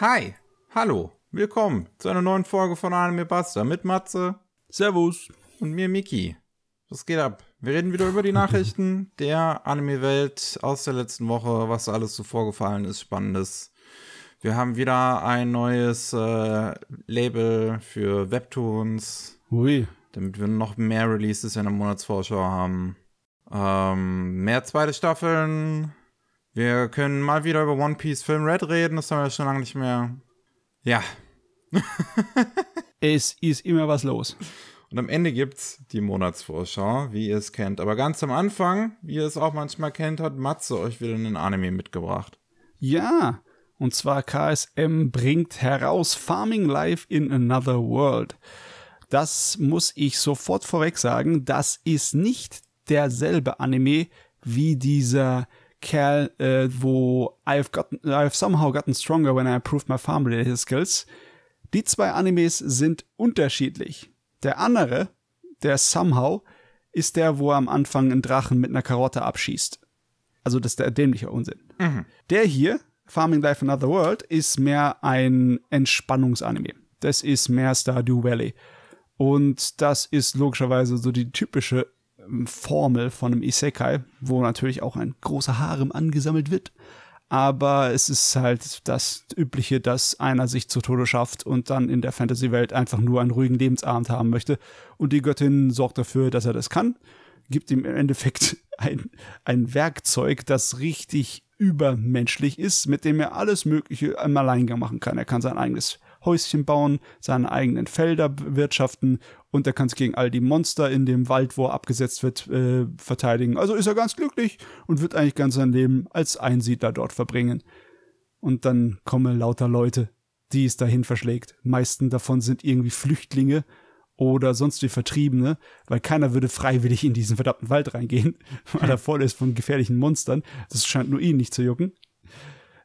Hi, hallo, willkommen zu einer neuen Folge von Anime Basta mit Matze. Servus. Und mir Miki. Was geht ab? Wir reden wieder über die Nachrichten der Anime-Welt aus der letzten Woche, was alles so vorgefallen ist, spannendes. Wir haben wieder ein neues äh, Label für Webtoons. Hui. Damit wir noch mehr Releases in der Monatsvorschau haben. Ähm, mehr zweite Staffeln. Wir können mal wieder über One Piece Film Red reden, das haben wir schon lange nicht mehr. Ja. es ist immer was los. Und am Ende gibt's die Monatsvorschau, wie ihr es kennt. Aber ganz am Anfang, wie ihr es auch manchmal kennt, hat Matze euch wieder einen Anime mitgebracht. Ja, und zwar KSM bringt heraus Farming Life in Another World. Das muss ich sofort vorweg sagen, das ist nicht derselbe Anime wie dieser Kerl, äh, wo I've gotten, I've somehow gotten stronger when I improved my farm-related skills. Die zwei Animes sind unterschiedlich. Der andere, der somehow, ist der, wo er am Anfang einen Drachen mit einer Karotte abschießt. Also das ist der dämliche Unsinn. Mhm. Der hier, Farming Life Another World, ist mehr ein Entspannungsanime. Das ist mehr Stardew Valley. Und das ist logischerweise so die typische Formel von einem Isekai, wo natürlich auch ein großer Harem angesammelt wird. Aber es ist halt das Übliche, dass einer sich zu Tode schafft und dann in der Fantasy-Welt einfach nur einen ruhigen Lebensabend haben möchte. Und die Göttin sorgt dafür, dass er das kann, gibt ihm im Endeffekt ein, ein Werkzeug, das richtig übermenschlich ist, mit dem er alles Mögliche im Alleingang machen kann. Er kann sein eigenes Häuschen bauen, seine eigenen Felder bewirtschaften und er kann es gegen all die Monster in dem Wald, wo er abgesetzt wird, äh, verteidigen. Also ist er ganz glücklich und wird eigentlich ganz sein Leben als Einsiedler dort verbringen. Und dann kommen lauter Leute, die es dahin verschlägt. Meisten davon sind irgendwie Flüchtlinge oder sonst wie Vertriebene, weil keiner würde freiwillig in diesen verdammten Wald reingehen, weil er voll ist von gefährlichen Monstern. Das scheint nur ihn nicht zu jucken.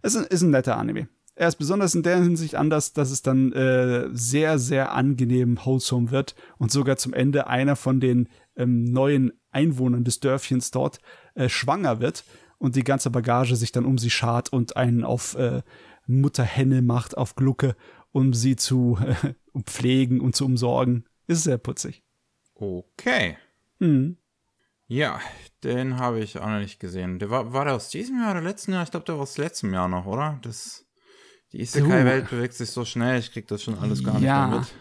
Es ist ein netter Anime er ist besonders in der Hinsicht anders, dass es dann äh, sehr, sehr angenehm wholesome wird und sogar zum Ende einer von den ähm, neuen Einwohnern des Dörfchens dort äh, schwanger wird und die ganze Bagage sich dann um sie schart und einen auf äh, Mutterhenne macht, auf Glucke, um sie zu äh, pflegen und zu umsorgen. Ist sehr putzig. Okay. Mhm. Ja, den habe ich auch noch nicht gesehen. Der war, war der aus diesem Jahr oder letzten Jahr? Ich glaube, der war aus letztem Jahr noch, oder? Das die Isekai-Welt bewegt sich so schnell, ich krieg das schon alles gar ja. nicht mehr mit.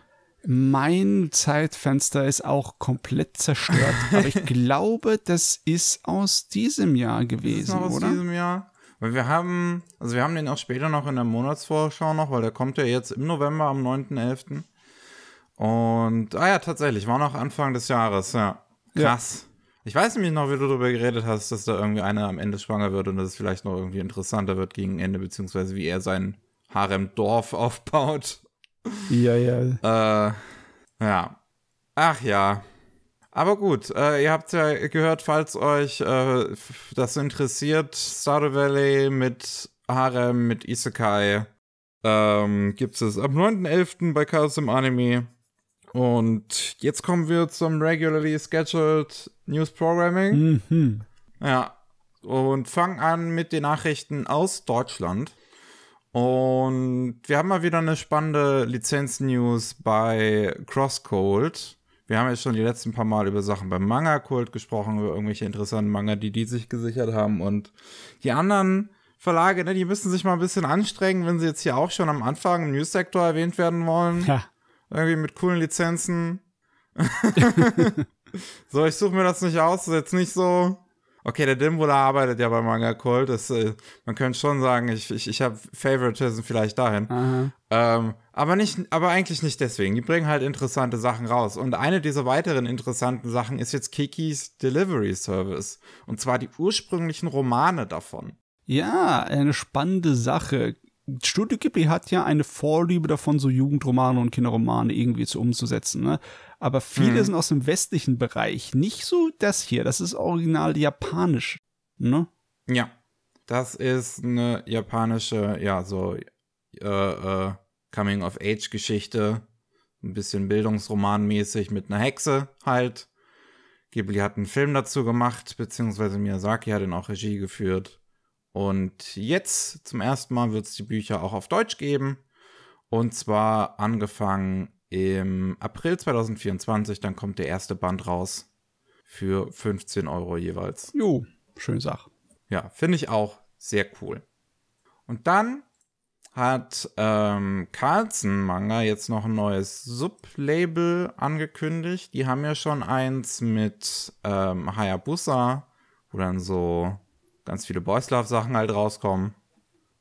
Mein Zeitfenster ist auch komplett zerstört, aber ich glaube, das ist aus diesem Jahr gewesen, aus oder? Aus diesem Jahr. Weil wir haben, also wir haben den auch später noch in der Monatsvorschau noch, weil der kommt ja jetzt im November am 9.11. Und, ah ja, tatsächlich, war noch Anfang des Jahres, ja. Krass. Ja. Ich weiß nämlich noch, wie du darüber geredet hast, dass da irgendwie einer am Ende schwanger wird und dass es vielleicht noch irgendwie interessanter wird gegen Ende, beziehungsweise wie er seinen Haremdorf aufbaut. Ja, ja. Äh, ja. Ach ja. Aber gut, äh, ihr habt ja gehört, falls euch äh, das interessiert, Stardew Valley mit Harem, mit Isekai, ähm, gibt es am 9.11. bei Chaos im Anime. Und jetzt kommen wir zum regularly scheduled News Programming. Mhm. Ja. Und fangen an mit den Nachrichten aus Deutschland. Und wir haben mal wieder eine spannende Lizenz-News bei Crosscold. Wir haben jetzt schon die letzten paar Mal über Sachen beim Manga Cult gesprochen, über irgendwelche interessanten Manga, die die sich gesichert haben. Und die anderen Verlage, ne, die müssen sich mal ein bisschen anstrengen, wenn sie jetzt hier auch schon am Anfang im News-Sektor erwähnt werden wollen. Ja. Irgendwie mit coolen Lizenzen. so, ich suche mir das nicht aus. Das ist jetzt nicht so, Okay, der Dimbula arbeitet ja bei Manga Cult. Das, äh, man könnte schon sagen, ich, ich, ich habe Favoritism vielleicht dahin. Ähm, aber, nicht, aber eigentlich nicht deswegen. Die bringen halt interessante Sachen raus. Und eine dieser weiteren interessanten Sachen ist jetzt Kikis Delivery Service. Und zwar die ursprünglichen Romane davon. Ja, eine spannende Sache. Studio Ghibli hat ja eine Vorliebe davon, so Jugendromane und Kinderromane irgendwie zu umzusetzen. Ne? Aber viele mhm. sind aus dem westlichen Bereich. Nicht so das hier. Das ist original japanisch. Ne? Ja. Das ist eine japanische, ja, so äh, äh, Coming-of-Age-Geschichte. Ein bisschen Bildungsromanmäßig mit einer Hexe halt. Ghibli hat einen Film dazu gemacht, beziehungsweise Miyazaki hat ihn auch Regie geführt. Und jetzt zum ersten Mal wird es die Bücher auch auf Deutsch geben. Und zwar angefangen im April 2024, dann kommt der erste Band raus für 15 Euro jeweils. Jo, schöne Sache. Ja, finde ich auch sehr cool. Und dann hat ähm, Carlson Manga jetzt noch ein neues Sublabel angekündigt. Die haben ja schon eins mit ähm, Hayabusa, wo dann so ganz viele Boys Love Sachen halt rauskommen.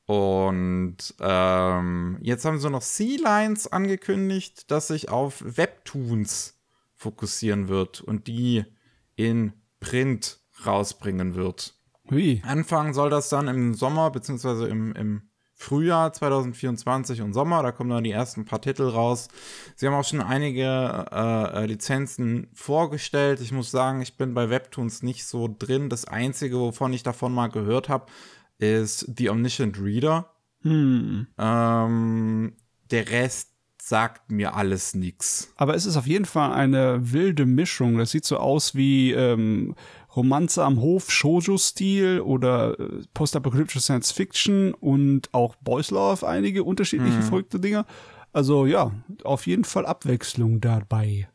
Und ähm, jetzt haben sie noch Sea Lines angekündigt, dass sich auf Webtoons fokussieren wird und die in Print rausbringen wird. Hui. Anfangen soll das dann im Sommer, beziehungsweise im, im Frühjahr 2024 und Sommer. Da kommen dann die ersten paar Titel raus. Sie haben auch schon einige äh, äh, Lizenzen vorgestellt. Ich muss sagen, ich bin bei Webtoons nicht so drin. Das Einzige, wovon ich davon mal gehört habe, ist The Omniscient Reader. Hm. Ähm, der Rest sagt mir alles nichts. Aber es ist auf jeden Fall eine wilde Mischung. Das sieht so aus wie ähm, Romanze am Hof, Shoujo-Stil oder äh, postapokalyptische Science Fiction und auch Boys Love, einige unterschiedliche mhm. verrückte Dinger. Also ja, auf jeden Fall Abwechslung dabei.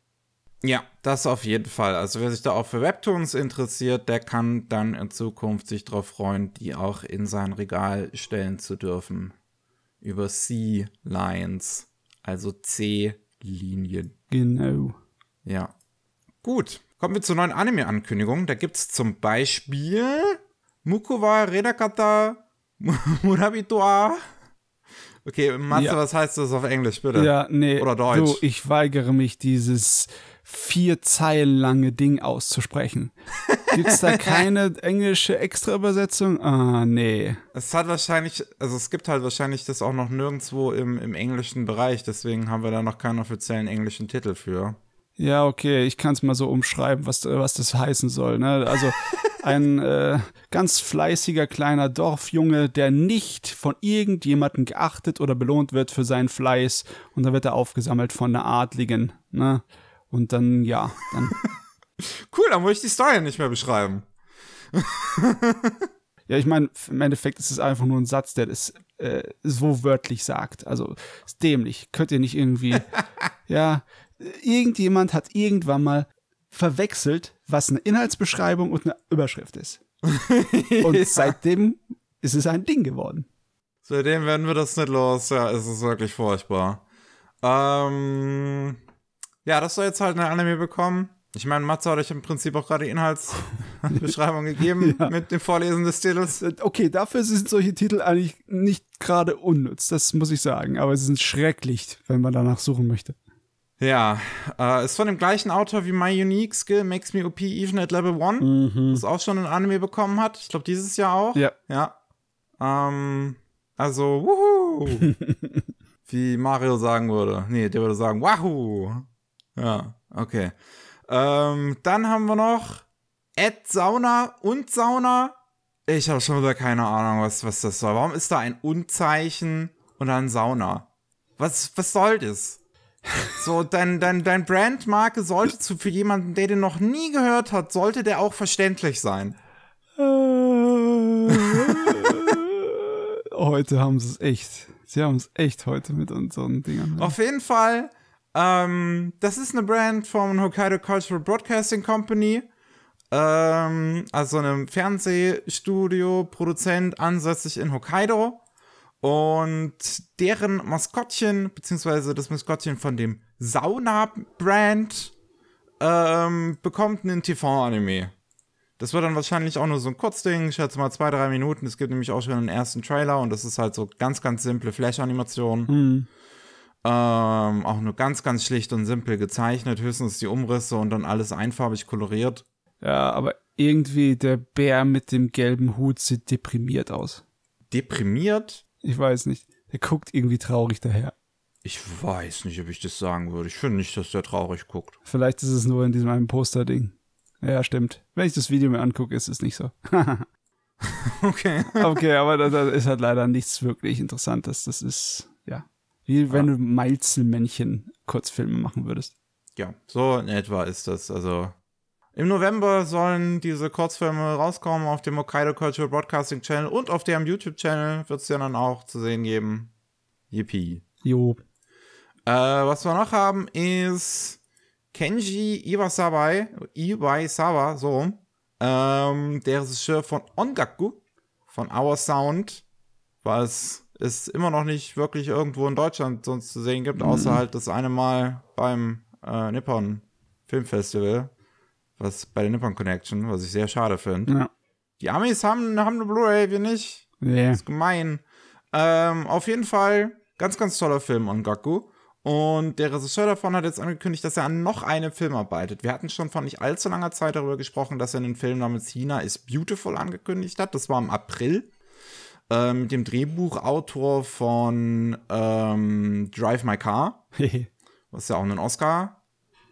Ja, das auf jeden Fall. Also wer sich da auch für Webtoons interessiert, der kann dann in Zukunft sich darauf freuen, die auch in sein Regal stellen zu dürfen. Über C-Lines, also C-Linien. Genau. Ja. Gut, Kommen wir zur neuen Anime-Ankündigung. Da gibt es zum Beispiel Mukowa Redakata Murabitoa. Okay, Matze, ja. was heißt das auf Englisch, bitte? Ja, nee. Oder Deutsch. Du, ich weigere mich, dieses vier Zeilen lange Ding auszusprechen. Gibt es da keine englische Extra-Übersetzung? Ah, nee. Es hat wahrscheinlich, also es gibt halt wahrscheinlich das auch noch nirgendwo im, im englischen Bereich, deswegen haben wir da noch keinen offiziellen englischen Titel für. Ja, okay, ich kann es mal so umschreiben, was, äh, was das heißen soll. Ne? Also ein äh, ganz fleißiger kleiner Dorfjunge, der nicht von irgendjemandem geachtet oder belohnt wird für seinen Fleiß. Und dann wird er aufgesammelt von einer Adligen. Ne? Und dann, ja, dann. cool, dann muss ich die Story nicht mehr beschreiben. ja, ich meine, im Endeffekt ist es einfach nur ein Satz, der das äh, so wörtlich sagt. Also, ist dämlich. Könnt ihr nicht irgendwie. ja, irgendjemand hat irgendwann mal verwechselt, was eine Inhaltsbeschreibung und eine Überschrift ist. und ja. seitdem ist es ein Ding geworden. Seitdem werden wir das nicht los. Ja, es ist wirklich furchtbar. Ähm, ja, das soll jetzt halt eine Anime bekommen. Ich meine, Matze hat euch im Prinzip auch gerade die Inhaltsbeschreibung gegeben ja. mit dem Vorlesen des Titels. Okay, dafür sind solche Titel eigentlich nicht gerade unnütz, das muss ich sagen. Aber sie sind schrecklich, wenn man danach suchen möchte. Ja, äh, ist von dem gleichen Autor wie My Unique Skill Makes Me OP Even at Level 1, mhm. das auch schon ein Anime bekommen hat. Ich glaube, dieses Jahr auch. Ja. Ja. Ähm, also, wuhu! wie Mario sagen würde. Nee, der würde sagen, wahoo! Ja, okay. Ähm, dann haben wir noch Ed Sauna und Sauna. Ich habe schon wieder keine Ahnung, was, was das soll. Warum ist da ein Unzeichen und dann Sauna? Was, was soll das? So, dein, dein, dein Brandmarke sollte zu, für jemanden, der den noch nie gehört hat, sollte der auch verständlich sein. heute haben sie es echt. Sie haben es echt heute mit unseren Dingern. Auf jeden Fall, ähm, das ist eine Brand von Hokkaido Cultural Broadcasting Company. Ähm, also einem Fernsehstudio, Produzent, ansässig in Hokkaido. Und deren Maskottchen, beziehungsweise das Maskottchen von dem Sauna-Brand, ähm, bekommt einen TV-Anime. Das wird dann wahrscheinlich auch nur so ein Kurzding, ich schätze mal zwei, drei Minuten. Es gibt nämlich auch schon einen ersten Trailer und das ist halt so ganz, ganz simple Flash-Animation. Mhm. Ähm, auch nur ganz, ganz schlicht und simpel gezeichnet, höchstens die Umrisse und dann alles einfarbig koloriert. Ja, aber irgendwie der Bär mit dem gelben Hut sieht deprimiert aus. Deprimiert? Ich weiß nicht. Der guckt irgendwie traurig daher. Ich weiß nicht, ob ich das sagen würde. Ich finde nicht, dass der traurig guckt. Vielleicht ist es nur in diesem einen Poster-Ding. Ja, stimmt. Wenn ich das Video mir angucke, ist es nicht so. okay. Okay, aber da, ist halt leider nichts wirklich Interessantes. Das ist, ja, wie wenn ja. du Meizelmännchen Kurzfilme machen würdest. Ja, so in etwa ist das. Also, im November sollen diese Kurzfilme rauskommen auf dem Hokkaido Cultural Broadcasting Channel und auf deren YouTube-Channel wird es ja dann auch zu sehen geben. Yippie. Jo. Äh, was wir noch haben ist Kenji Iwasabai, Iwaisawa, so, ähm, der Regisseur von Ongaku, von Our Sound, was es immer noch nicht wirklich irgendwo in Deutschland sonst zu sehen gibt, außer mhm. halt das eine Mal beim äh, Nippon Filmfestival. Was bei der Nippon Connection, was ich sehr schade finde. Ja. Die Amis haben, haben eine Blu-ray, wir nicht. Yeah. Das ist gemein. Ähm, auf jeden Fall, ganz, ganz toller Film, on Gaku. Und der Regisseur davon hat jetzt angekündigt, dass er an noch einem Film arbeitet. Wir hatten schon vor nicht allzu langer Zeit darüber gesprochen, dass er einen Film namens China is Beautiful angekündigt hat. Das war im April. Äh, mit dem Drehbuchautor von ähm, Drive My Car. was ja auch einen Oscar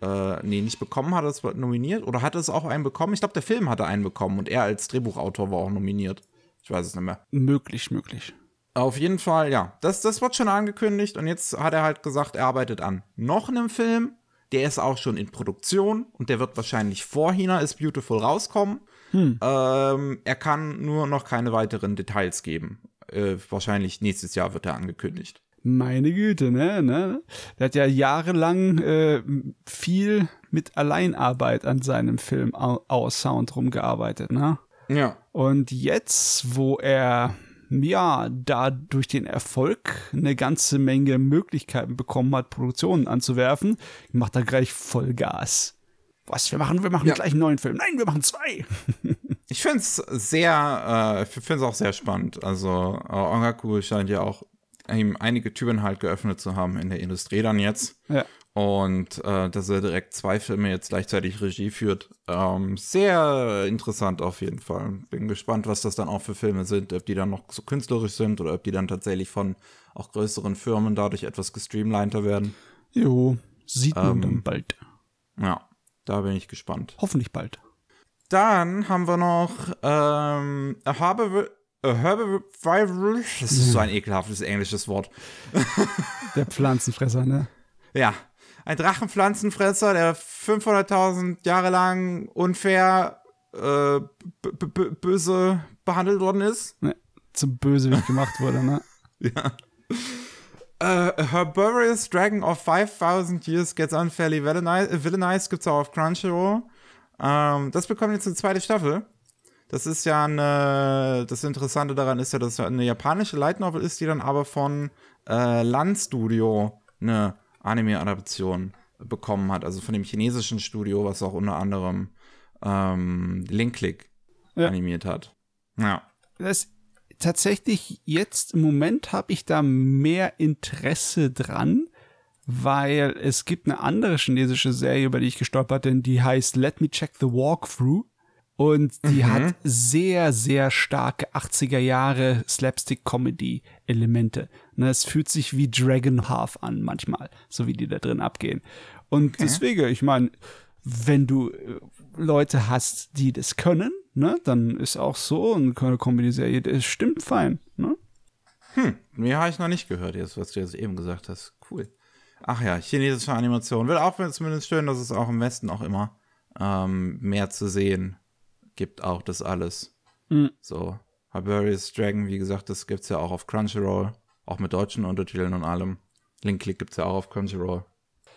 äh, nee, nicht bekommen, hat er es nominiert oder hat es auch einen bekommen? Ich glaube, der Film hatte einen bekommen und er als Drehbuchautor war auch nominiert. Ich weiß es nicht mehr. Möglich, möglich. Auf jeden Fall, ja. Das, das wird schon angekündigt und jetzt hat er halt gesagt, er arbeitet an noch einem Film. Der ist auch schon in Produktion und der wird wahrscheinlich vor Hina is Beautiful rauskommen. Hm. Ähm, er kann nur noch keine weiteren Details geben. Äh, wahrscheinlich nächstes Jahr wird er angekündigt meine Güte, ne, ne? Der hat ja jahrelang äh, viel mit Alleinarbeit an seinem Film aus Sound rumgearbeitet, ne? Ja. Und jetzt, wo er ja, da durch den Erfolg eine ganze Menge Möglichkeiten bekommen hat, Produktionen anzuwerfen, macht er gleich Vollgas. Was wir machen, wir machen ja. gleich einen neuen Film. Nein, wir machen zwei. ich finde es sehr, äh, ich finde es auch sehr spannend. Also, Ongaku scheint ja auch ihm einige Türen halt geöffnet zu haben in der Industrie dann jetzt. Ja. Und äh, dass er direkt zwei Filme jetzt gleichzeitig Regie führt. Ähm, sehr interessant auf jeden Fall. Bin gespannt, was das dann auch für Filme sind, ob die dann noch so künstlerisch sind oder ob die dann tatsächlich von auch größeren Firmen dadurch etwas gestreamliner werden. Jo, sieht man ähm, dann bald. Ja, da bin ich gespannt. Hoffentlich bald. Dann haben wir noch ähm, Harbour Herbivorous. Das ist so ein ekelhaftes englisches Wort. Der Pflanzenfresser, ne? Ja. Ein Drachenpflanzenfresser, der 500.000 Jahre lang unfair, äh, böse behandelt worden ist. Ne, zum Bösewicht gemacht wurde, ne? ja. Uh, Herbivorous Dragon of 5000 Years gets unfairly villainized, villainized gibt's auch auf Crunchyroll. Um, ähm, das bekommt jetzt eine zweite Staffel. Das ist ja eine, das Interessante daran ist ja, dass es eine japanische Light Novel ist, die dann aber von äh, Land Studio eine Anime-Adaption bekommen hat, also von dem chinesischen Studio, was auch unter anderem ähm, Link Click ja. animiert hat. Ja. Das tatsächlich jetzt im Moment habe ich da mehr Interesse dran, weil es gibt eine andere chinesische Serie, über die ich gestolpert bin, die heißt Let Me Check the Walkthrough. Und die mhm. hat sehr, sehr starke 80er Jahre Slapstick-Comedy-Elemente. Ne, es fühlt sich wie Dragon Half an manchmal, so wie die da drin abgehen. Und okay. deswegen, ich meine, wenn du äh, Leute hast, die das können, ne, dann ist auch so eine Comedy-Serie, das stimmt fein. Ne? Hm, mir habe ich noch nicht gehört, jetzt, was du jetzt eben gesagt hast. Cool. Ach ja, chinesische Animation. Wird auch zumindest schön, dass es auch im Westen auch immer ähm, mehr zu sehen ist gibt auch das alles. Mhm. So, Hiberius Dragon, wie gesagt, das gibt's ja auch auf Crunchyroll, auch mit deutschen Untertiteln und allem. Link Click gibt's ja auch auf Crunchyroll.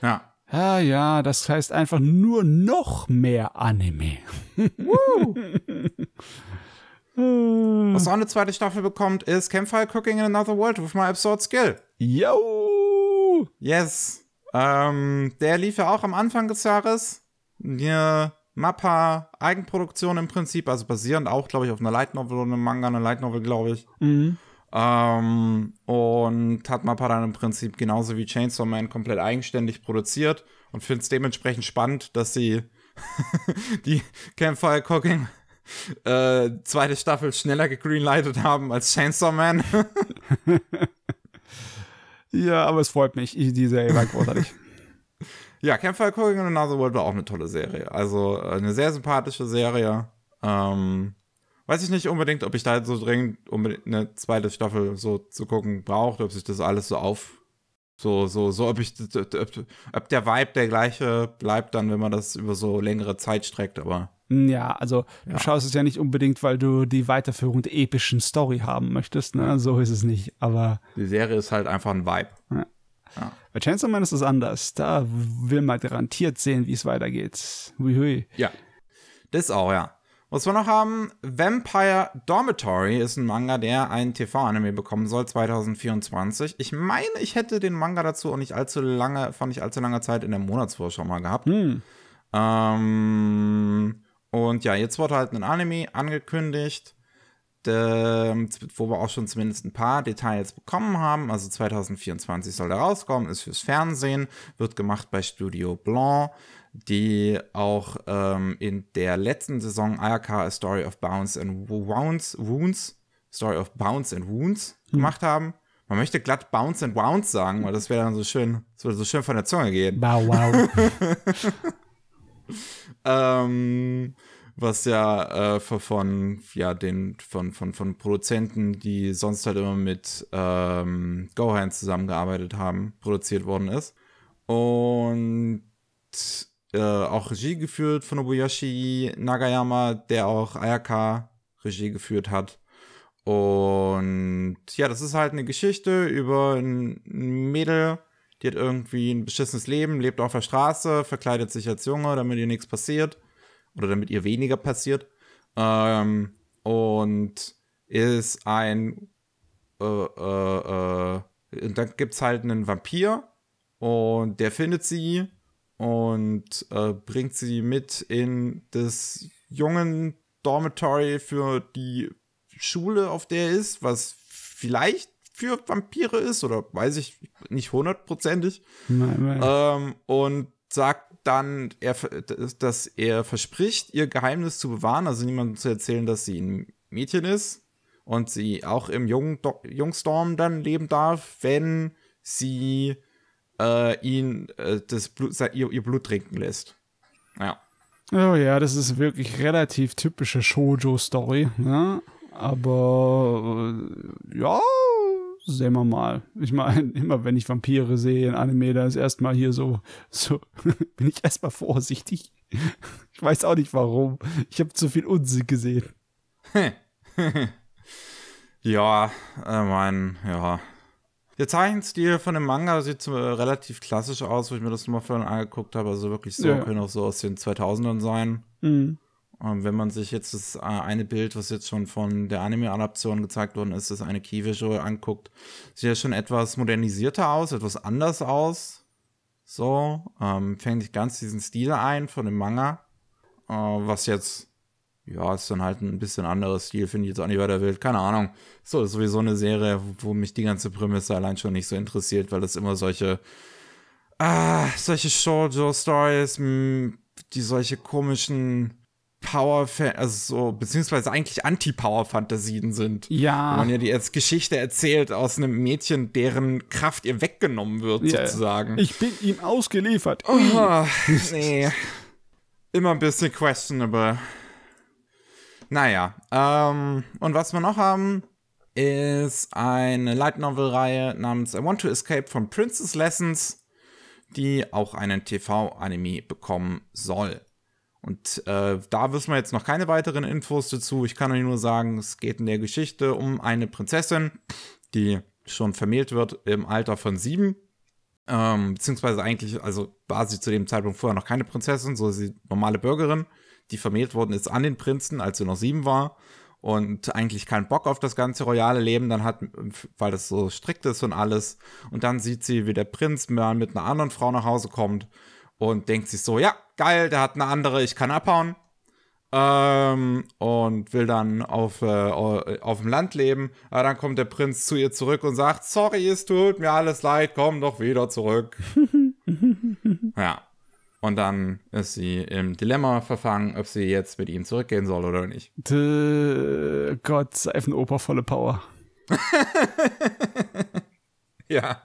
Ja. Ah ja, das heißt einfach nur noch mehr Anime. Was auch eine zweite Staffel bekommt, ist Campfire Cooking in Another World with my absurd skill. Yo! Yes. Ähm, der lief ja auch am Anfang des Jahres. Ja, Mappa, Eigenproduktion im Prinzip, also basierend auch, glaube ich, auf einer Light Novel oder einem Manga, einer Light Novel, glaube ich. Mhm. Ähm, und hat Mappa dann im Prinzip genauso wie Chainsaw Man komplett eigenständig produziert und finde es dementsprechend spannend, dass sie die Campfire Cooking äh, zweite Staffel schneller gegreenlightet haben als Chainsaw Man. ja, aber es freut mich. Die Serie war großartig. Ja, Campfire Cooking in Another World war auch eine tolle Serie. Also äh, eine sehr sympathische Serie. Ähm, weiß ich nicht unbedingt, ob ich da so dringend unbedingt eine zweite Staffel so zu gucken brauche, ob sich das alles so auf. So, so, so, ob ich, ob der Vibe der gleiche bleibt dann, wenn man das über so längere Zeit streckt, aber. Hm, ja, also ja. du schaust es ja nicht unbedingt, weil du die Weiterführung der epischen Story haben möchtest, ne? So ist es nicht, aber. Die Serie ist halt einfach ein Vibe. Ja. Bei Chainsaw Man ist es anders. Da will man garantiert sehen, wie es weitergeht. Huihui. Ja. Das auch, ja. Was wir noch haben, Vampire Dormitory ist ein Manga, der einen TV-Anime bekommen soll 2024. Ich meine, ich hätte den Manga dazu auch nicht allzu lange, fand ich allzu lange Zeit in der Monatsvorschau mal gehabt. Hm. Ähm, und ja, jetzt wurde halt ein Anime angekündigt. Ähm, wo wir auch schon zumindest ein paar Details bekommen haben. Also 2024 soll er rauskommen, ist fürs Fernsehen, wird gemacht bei Studio Blanc, die auch ähm, in der letzten Saison Ayaka A Story of Bounce and Wounds, Wounds Story of Bounce and Wounds hm. gemacht haben. Man möchte glatt Bounce and Wounds sagen, weil das wäre dann so schön, das würde so schön von der Zunge gehen. Wow, wow. ähm, was ja äh, von ja den von von von Produzenten, die sonst halt immer mit ähm, Gohan zusammengearbeitet haben, produziert worden ist und äh, auch Regie geführt von Obayashi Nagayama, der auch Ayaka Regie geführt hat. Und ja, das ist halt eine Geschichte über ein Mädel, die hat irgendwie ein beschissenes Leben, lebt auf der Straße, verkleidet sich als Junge, damit ihr nichts passiert oder damit ihr weniger passiert. Ähm, und ist ein. Äh, äh, äh, und dann gibt es halt einen Vampir und der findet sie und äh, bringt sie mit in das jungen Dormitory für die Schule, auf der er ist, was vielleicht für Vampire ist oder weiß ich nicht hundertprozentig. Ähm, und sagt dann, er, dass er verspricht, ihr Geheimnis zu bewahren, also niemandem zu erzählen, dass sie ein Mädchen ist und sie auch im Jung Jungstorm dann leben darf, wenn sie äh, ihn äh, das Blut, ihr, ihr Blut trinken lässt. Ja. Oh ja, das ist wirklich relativ typische Shoujo-Story, ne? Aber äh, ja, sehen wir mal. Ich meine, immer wenn ich Vampire sehe in Anime, dann ist erstmal hier so, so bin ich erstmal vorsichtig. Ich weiß auch nicht warum. Ich habe zu viel Unsinn gesehen. ja, äh, mein, ja. Der Zeichenstil von dem Manga sieht äh, relativ klassisch aus, wo ich mir das nochmal vorhin angeguckt habe. Also wirklich so, ja. können auch so aus den 2000ern sein. Mhm. Ähm, wenn man sich jetzt das äh, eine Bild, was jetzt schon von der Anime-Adaption gezeigt worden ist, das eine Kiwische anguckt, sieht ja schon etwas modernisierter aus, etwas anders aus. So, ähm, fängt nicht ganz diesen Stil ein von dem Manga. Äh, was jetzt, ja, ist dann halt ein bisschen anderes Stil, finde ich jetzt auch nicht weiter wild. Keine Ahnung. So, das ist sowieso eine Serie, wo mich die ganze Prämisse allein schon nicht so interessiert, weil das immer solche, ah, solche Shoujo-Stories, die solche komischen, Power, also so, beziehungsweise eigentlich Anti-Power-Fantasien sind. Ja. Wenn man ja die als Geschichte erzählt aus einem Mädchen, deren Kraft ihr weggenommen wird, yeah. sozusagen. Ich bin ihm ausgeliefert. Oh, nee. Immer ein bisschen questionable. Naja, ähm, und was wir noch haben, ist eine Light Novel-Reihe namens I Want to Escape von Princess Lessons, die auch einen TV-Anime bekommen soll. Und äh, da wissen wir jetzt noch keine weiteren Infos dazu. Ich kann euch nur sagen, es geht in der Geschichte um eine Prinzessin, die schon vermählt wird im Alter von sieben. Ähm, beziehungsweise eigentlich, also war sie zu dem Zeitpunkt vorher noch keine Prinzessin, so ist sie normale Bürgerin, die vermählt worden ist an den Prinzen, als sie noch sieben war und eigentlich keinen Bock auf das ganze royale Leben dann hat, weil das so strikt ist und alles. Und dann sieht sie, wie der Prinz mit einer anderen Frau nach Hause kommt und denkt sich so, ja, geil, der hat eine andere, ich kann abhauen. Ähm, und will dann auf, äh, äh, auf dem Land leben. Aber dann kommt der Prinz zu ihr zurück und sagt, sorry, es tut mir alles leid, komm doch wieder zurück. ja. Und dann ist sie im Dilemma verfangen, ob sie jetzt mit ihm zurückgehen soll oder nicht. Dö, Gott, Seifenoper volle Power. ja.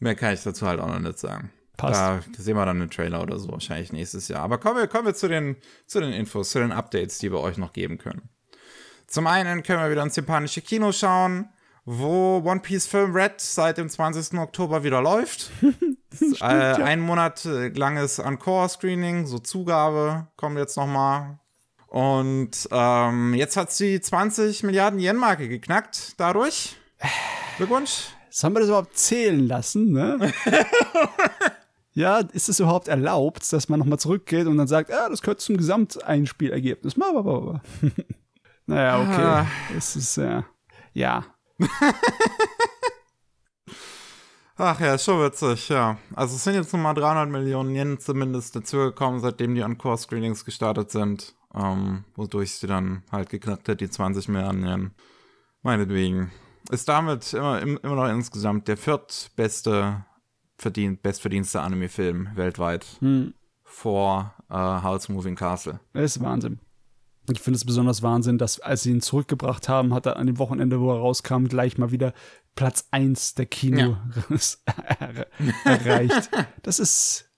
Mehr kann ich dazu halt auch noch nicht sagen. Passt. Da sehen wir dann einen Trailer oder so, wahrscheinlich nächstes Jahr. Aber kommen wir, kommen wir zu, den, zu den Infos, zu den Updates, die wir euch noch geben können. Zum einen können wir wieder ins japanische Kino schauen, wo One Piece Film Red seit dem 20. Oktober wieder läuft. Äh, Stimmt, äh, Ein Monat äh, langes Encore-Screening, so Zugabe, kommen jetzt nochmal. Und ähm, jetzt hat sie 20 Milliarden Yen-Marke geknackt dadurch. Glückwunsch. Sollen wir das überhaupt zählen lassen, ne? ja, ist es überhaupt erlaubt, dass man nochmal zurückgeht und dann sagt, ah, das gehört zum Gesamteinspielergebnis. Blablabla. naja, okay. Ah. Es ist, äh, ja. Ach ja, ist schon witzig, ja. Also es sind jetzt nochmal 300 Millionen Yen zumindest dazugekommen, seitdem die Encore-Screenings gestartet sind. Ähm, wodurch sie dann halt geknackt hat, die 20 Milliarden Yen. Meinetwegen. Ist damit immer, immer noch insgesamt der viertbeste verdient, bestverdienster Anime-Film weltweit hm. vor House äh, Howl's Moving Castle. Das ist Wahnsinn. Ich finde es besonders Wahnsinn, dass als sie ihn zurückgebracht haben, hat er an dem Wochenende, wo er rauskam, gleich mal wieder Platz 1 der Kino ja. erreicht. Das ist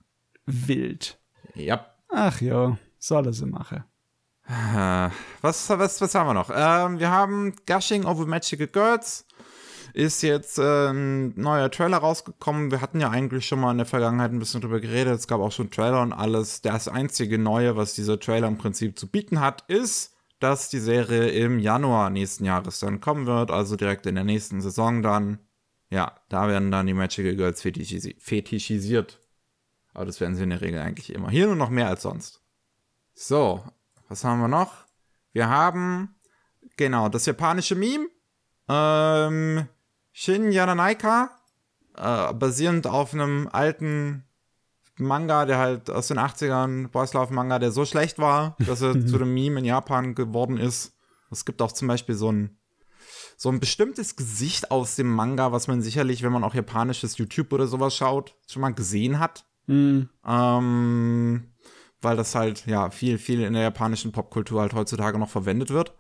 wild. Ja. Ach ja, soll er sie machen. Äh, was, was, was haben wir noch? Ähm, wir haben Gushing Over Magical Girls ist jetzt äh, ein neuer Trailer rausgekommen. Wir hatten ja eigentlich schon mal in der Vergangenheit ein bisschen drüber geredet. Es gab auch schon Trailer und alles. Das einzige Neue, was dieser Trailer im Prinzip zu bieten hat, ist, dass die Serie im Januar nächsten Jahres dann kommen wird, also direkt in der nächsten Saison dann. Ja, da werden dann die Magical Girls fetischisi fetischisiert. Aber das werden sie in der Regel eigentlich immer. Hier nur noch mehr als sonst. So, was haben wir noch? Wir haben, genau, das japanische Meme. Ähm, Shin Yananaika, äh, basierend auf einem alten Manga, der halt aus den 80ern, Boys Love Manga, der so schlecht war, dass er zu einem Meme in Japan geworden ist. Es gibt auch zum Beispiel so ein, so ein bestimmtes Gesicht aus dem Manga, was man sicherlich, wenn man auch japanisches YouTube oder sowas schaut, schon mal gesehen hat. Mhm. Ähm, weil das halt, ja, viel, viel in der japanischen Popkultur halt heutzutage noch verwendet wird.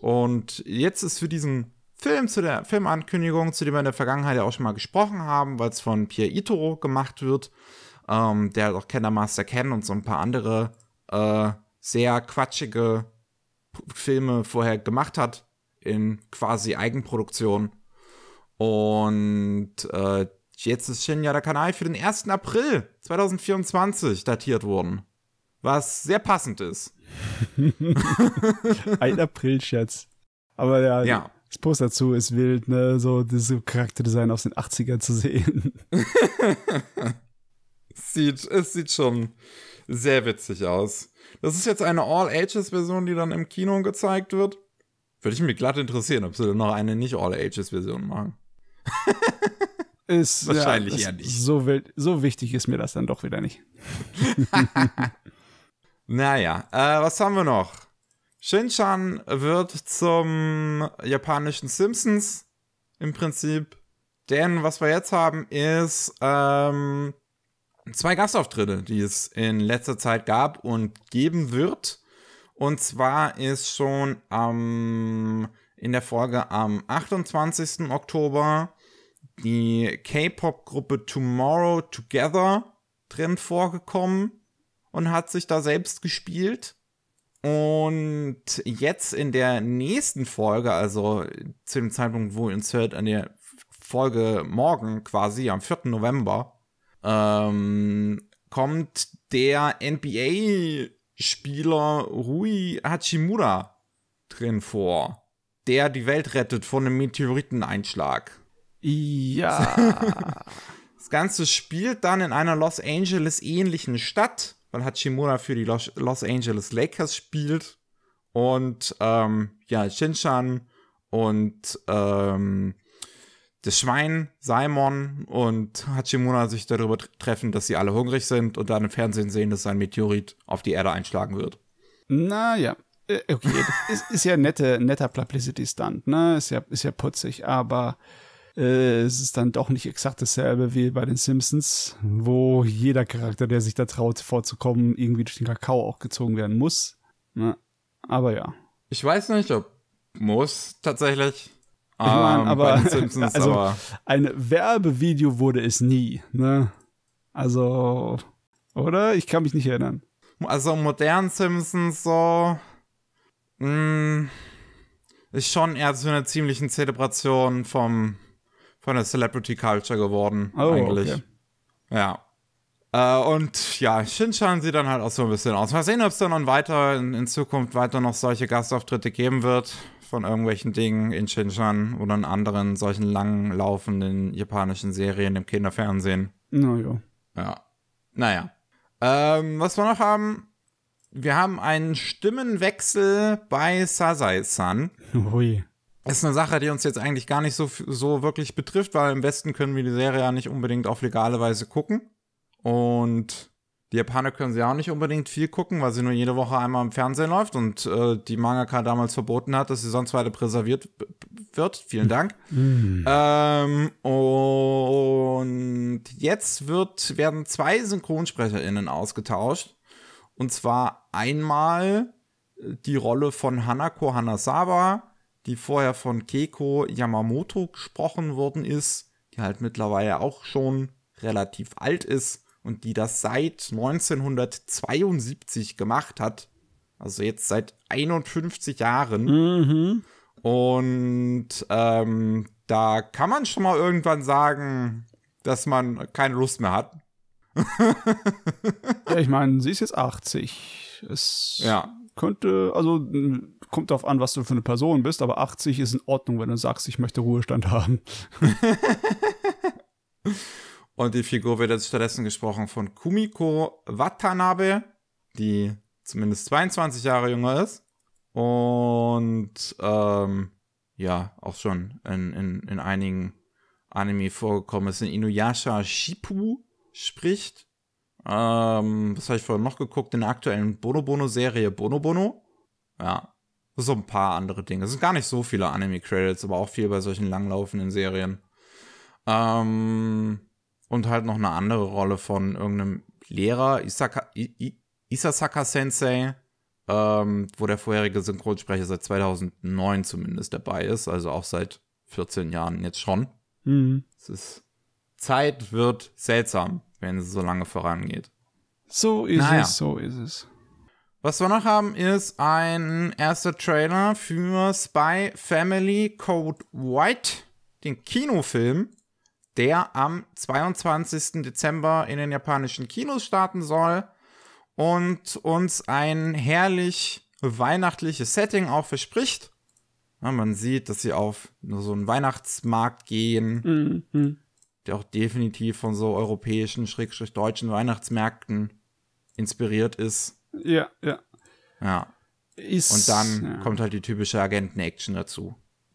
Und jetzt ist für diesen Film, zu der Filmankündigung, zu dem wir in der Vergangenheit ja auch schon mal gesprochen haben, weil es von Pierre Itoro gemacht wird, ähm, der halt auch Kennermaster kennt und so ein paar andere äh, sehr quatschige Filme vorher gemacht hat, in quasi Eigenproduktion. Und äh, jetzt ist Shin der Kanal für den 1. April 2024 datiert worden. Was sehr passend ist. ein April-Scherz. Aber ja, ja. Das Poster dazu ist wild, ne? So, das Charakterdesign aus den 80ern zu sehen. sieht, es sieht schon sehr witzig aus. Das ist jetzt eine All-Ages-Version, die dann im Kino gezeigt wird. Würde ich mich glatt interessieren, ob sie noch eine nicht All-Ages-Version machen. ist, Wahrscheinlich ja, eher nicht. So, wild, so wichtig ist mir das dann doch wieder nicht. naja, äh, was haben wir noch? Shinchan wird zum japanischen Simpsons im Prinzip. Denn was wir jetzt haben, ist ähm, zwei Gastauftritte, die es in letzter Zeit gab und geben wird. Und zwar ist schon am, in der Folge am 28. Oktober die K-Pop-Gruppe Tomorrow Together drin vorgekommen und hat sich da selbst gespielt. Und jetzt in der nächsten Folge, also zu dem Zeitpunkt, wo ihr uns hört, an der Folge morgen quasi, am 4. November, ähm, kommt der NBA-Spieler Rui Hachimura drin vor, der die Welt rettet von einem Meteoriteneinschlag. Ja. das Ganze spielt dann in einer Los Angeles ähnlichen Stadt man hat Shimura für die Los, Angeles Lakers spielt und ähm, ja, Shinshan und ähm, das Schwein, Simon und Hachimura sich darüber treffen, dass sie alle hungrig sind und dann im Fernsehen sehen, dass ein Meteorit auf die Erde einschlagen wird. Naja, äh, okay, ist, ist ja nette, netter Publicity-Stunt, ne? Ist ja, ist ja putzig, aber äh, es ist dann doch nicht exakt dasselbe wie bei den Simpsons, wo jeder Charakter, der sich da traut, vorzukommen, irgendwie durch den Kakao auch gezogen werden muss. Na, ne? aber ja. Ich weiß nicht, ob muss tatsächlich. Ich meine, ähm, aber, Simpsons, also aber. ein Werbevideo wurde es nie, ne? Also, oder? Ich kann mich nicht erinnern. Also modern Simpsons so mh, mm, ist schon eher zu einer ziemlichen Zelebration vom von der Celebrity Culture geworden, oh, eigentlich. Okay. Ja. Äh, und ja, Shinshan sieht dann halt auch so ein bisschen aus. Mal sehen, ob es dann weiter in, in, Zukunft weiter noch solche Gastauftritte geben wird von irgendwelchen Dingen in Shinshan oder in anderen solchen langen laufenden japanischen Serien im Kinderfernsehen. Naja. Ja. Naja. Ähm, was wir noch haben, wir haben einen Stimmenwechsel bei Sasai-san. Hui ist eine Sache, die uns jetzt eigentlich gar nicht so, so wirklich betrifft, weil im Westen können wir die Serie ja nicht unbedingt auf legale Weise gucken. Und die Japaner können sie auch nicht unbedingt viel gucken, weil sie nur jede Woche einmal im Fernsehen läuft und äh, die Mangaka damals verboten hat, dass sie sonst weiter präserviert wird. Vielen Dank. Mm. Ähm, und jetzt wird, werden zwei SynchronsprecherInnen ausgetauscht. Und zwar einmal die Rolle von Hanako Hanasaba, die vorher von Keiko Yamamoto gesprochen worden ist, die halt mittlerweile auch schon relativ alt ist und die das seit 1972 gemacht hat. Also jetzt seit 51 Jahren. Mhm. Und ähm, da kann man schon mal irgendwann sagen, dass man keine Lust mehr hat. ja, ich meine, sie ist jetzt 80. Es ja. könnte, also kommt darauf an, was du für eine Person bist, aber 80 ist in Ordnung, wenn du sagst, ich möchte Ruhestand haben. Und die Figur wird jetzt stattdessen gesprochen von Kumiko Watanabe, die zumindest 22 Jahre jünger ist. Und ähm, ja, auch schon in, in, in einigen Anime vorgekommen ist. In Inuyasha Shippu spricht. Ähm, was habe ich vorhin noch geguckt? In der aktuellen Bonobono-Serie Bonobono. Ja. So ein paar andere Dinge. Es sind gar nicht so viele Anime-Credits, aber auch viel bei solchen langlaufenden Serien. Ähm, und halt noch eine andere Rolle von irgendeinem Lehrer, Isaka, Isasaka Sensei, ähm, wo der vorherige Synchronsprecher seit 2009 zumindest dabei ist, also auch seit 14 Jahren jetzt schon. Mhm. Das ist Zeit wird seltsam, wenn es so lange vorangeht. So ist naja. es, so ist es. Was wir noch haben, ist ein erster Trailer für Spy Family Code White, den Kinofilm, der am 22. Dezember in den japanischen Kinos starten soll und uns ein herrlich weihnachtliches Setting auch verspricht. Ja, man sieht, dass sie auf so einen Weihnachtsmarkt gehen. Mhm der auch definitiv von so europäischen, schrägstrich deutschen Weihnachtsmärkten inspiriert ist. Ja, ja. Ja. Ist, Und dann ja. kommt halt die typische Agenten-Action dazu.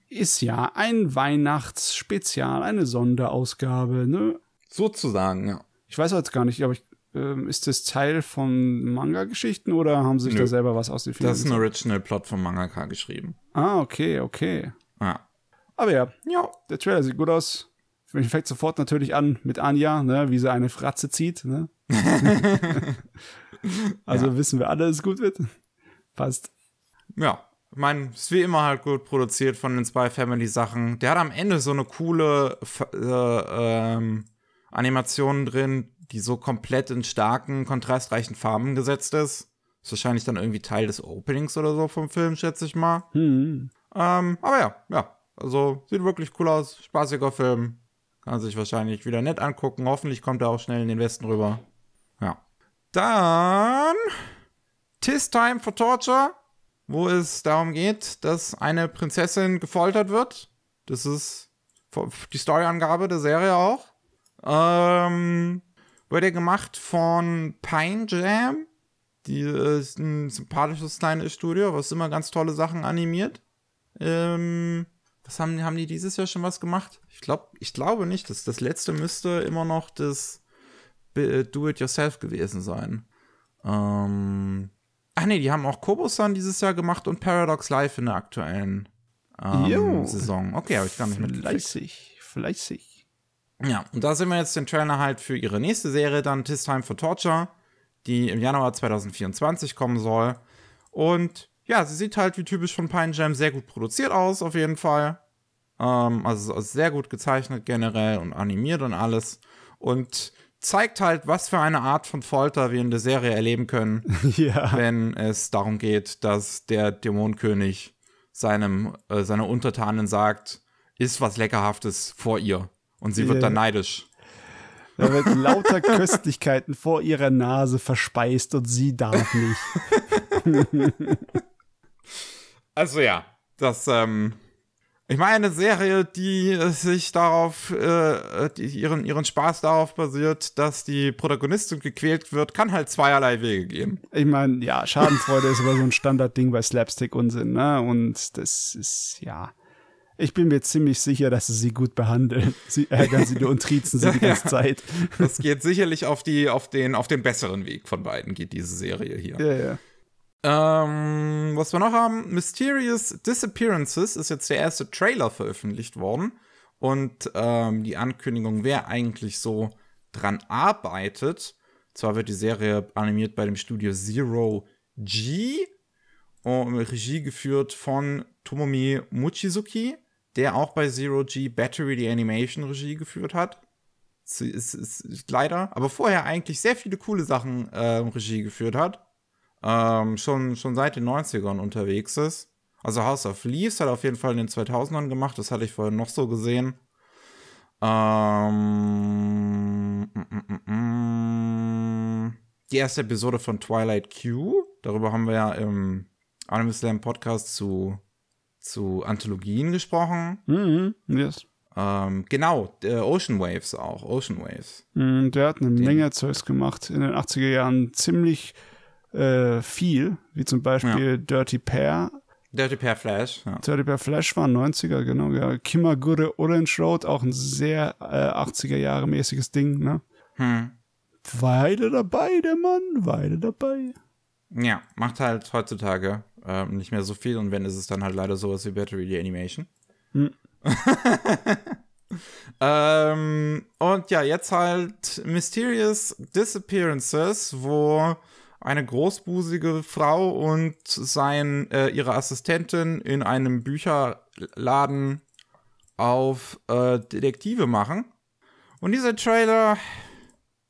Ist ja ein Weihnachtsspezial, eine Sonderausgabe, ne? Sozusagen, ja. Ich weiß jetzt gar nicht, aber ich, ähm, ist das Teil von Manga-Geschichten oder haben sie sich Nö. da selber was aus den Fingern Das ist ein Original-Plot von Mangaka geschrieben. Ah, okay, okay. Ja. Aber ja, ja, der Trailer sieht gut aus mir fällt sofort natürlich an mit Anja, ne, wie sie eine Fratze zieht. Ne? also ja. wissen wir alle, dass es gut wird. Passt. Ja, ich meine, ist wie immer halt gut produziert von den zwei Family-Sachen. Der hat am Ende so eine coole äh, ähm, Animation drin, die so komplett in starken, kontrastreichen Farben gesetzt ist. Ist wahrscheinlich dann irgendwie Teil des Openings oder so vom Film, schätze ich mal. Hm. Ähm, aber ja, ja. Also sieht wirklich cool aus. Spaßiger Film. Also sich wahrscheinlich wieder nett angucken. Hoffentlich kommt er auch schnell in den Westen rüber. Ja. Dann Tis Time for Torture, wo es darum geht, dass eine Prinzessin gefoltert wird. Das ist die Storyangabe der Serie auch. Ähm, wird er gemacht von Pine Jam. Die ist ein sympathisches kleines Studio, was immer ganz tolle Sachen animiert. Ähm, was haben, haben die dieses Jahr schon was gemacht? Ich, glaub, ich glaube nicht. Das, das letzte müsste immer noch das äh, Do-It-Yourself gewesen sein. Ähm, ach nee, die haben auch Kobo-San dieses Jahr gemacht und Paradox Live in der aktuellen ähm, Saison. Okay, habe ich gar nicht mitgekriegt. Fleißig, fleißig. Ja, und da sehen wir jetzt den Trailer halt für ihre nächste Serie, dann Tis Time for Torture, die im Januar 2024 kommen soll. Und ja, sie sieht halt wie typisch von Pine Jam sehr gut produziert aus, auf jeden Fall. Ähm, also sehr gut gezeichnet generell und animiert und alles. Und zeigt halt, was für eine Art von Folter wir in der Serie erleben können, ja. wenn es darum geht, dass der Dämonenkönig seinem, äh, seiner Untertanen sagt, ist was Leckerhaftes vor ihr. Und sie yeah. wird dann neidisch. Da wird lauter Köstlichkeiten vor ihrer Nase verspeist und sie darf nicht. Also ja, das, ähm, ich meine, eine Serie, die sich darauf, äh, ihren, ihren Spaß darauf basiert, dass die Protagonistin gequält wird, kann halt zweierlei Wege gehen. Ich meine, ja, Schadenfreude ist aber so ein Standardding bei Slapstick-Unsinn, ne? Und das ist, ja. Ich bin mir ziemlich sicher, dass sie sie gut behandeln. Sie ärgern sie nur und triezen sie ja, die ganze Zeit. das geht sicherlich auf, die, auf, den, auf den besseren Weg von beiden, geht diese Serie hier. Ja, ja. Ähm, was wir noch haben, Mysterious Disappearances ist jetzt der erste Trailer veröffentlicht worden. Und ähm, die Ankündigung, wer eigentlich so dran arbeitet. Zwar wird die Serie animiert bei dem Studio Zero G und Regie geführt von Tomomi Muchizuki, der auch bei Zero G Battery the Animation Regie geführt hat. Ist, ist, ist leider, aber vorher eigentlich sehr viele coole Sachen äh, Regie geführt hat ähm, schon, schon seit den 90ern unterwegs ist. Also House of Leaves hat er auf jeden Fall in den 2000ern gemacht, das hatte ich vorher noch so gesehen. Ähm, mm, mm, mm, die erste Episode von Twilight Q, darüber haben wir ja im Anime Slam Podcast zu, zu Anthologien gesprochen. Mhm, yes. Ähm, genau, äh, Ocean Waves auch, Ocean Waves. Mhm, der hat eine Den. Menge Zeugs gemacht in den 80er Jahren. Ziemlich äh, viel, wie zum Beispiel ja. Dirty Pair. Dirty Pair Flash. Ja. Dirty Pair Flash war 90er, genau. Ja. Kimagure Orange Road, auch ein sehr äh, 80er Jahre mäßiges Ding, ne? Hm. Weile dabei, der Mann, Weile dabei. Ja, macht halt heutzutage äh, nicht mehr so viel und wenn, ist es dann halt leider sowas wie Battery the Animation. Hm. ähm, und ja, jetzt halt Mysterious Disappearances, wo eine großbusige Frau und sein, äh, ihre Assistentin in einem Bücherladen auf äh, Detektive machen. Und dieser Trailer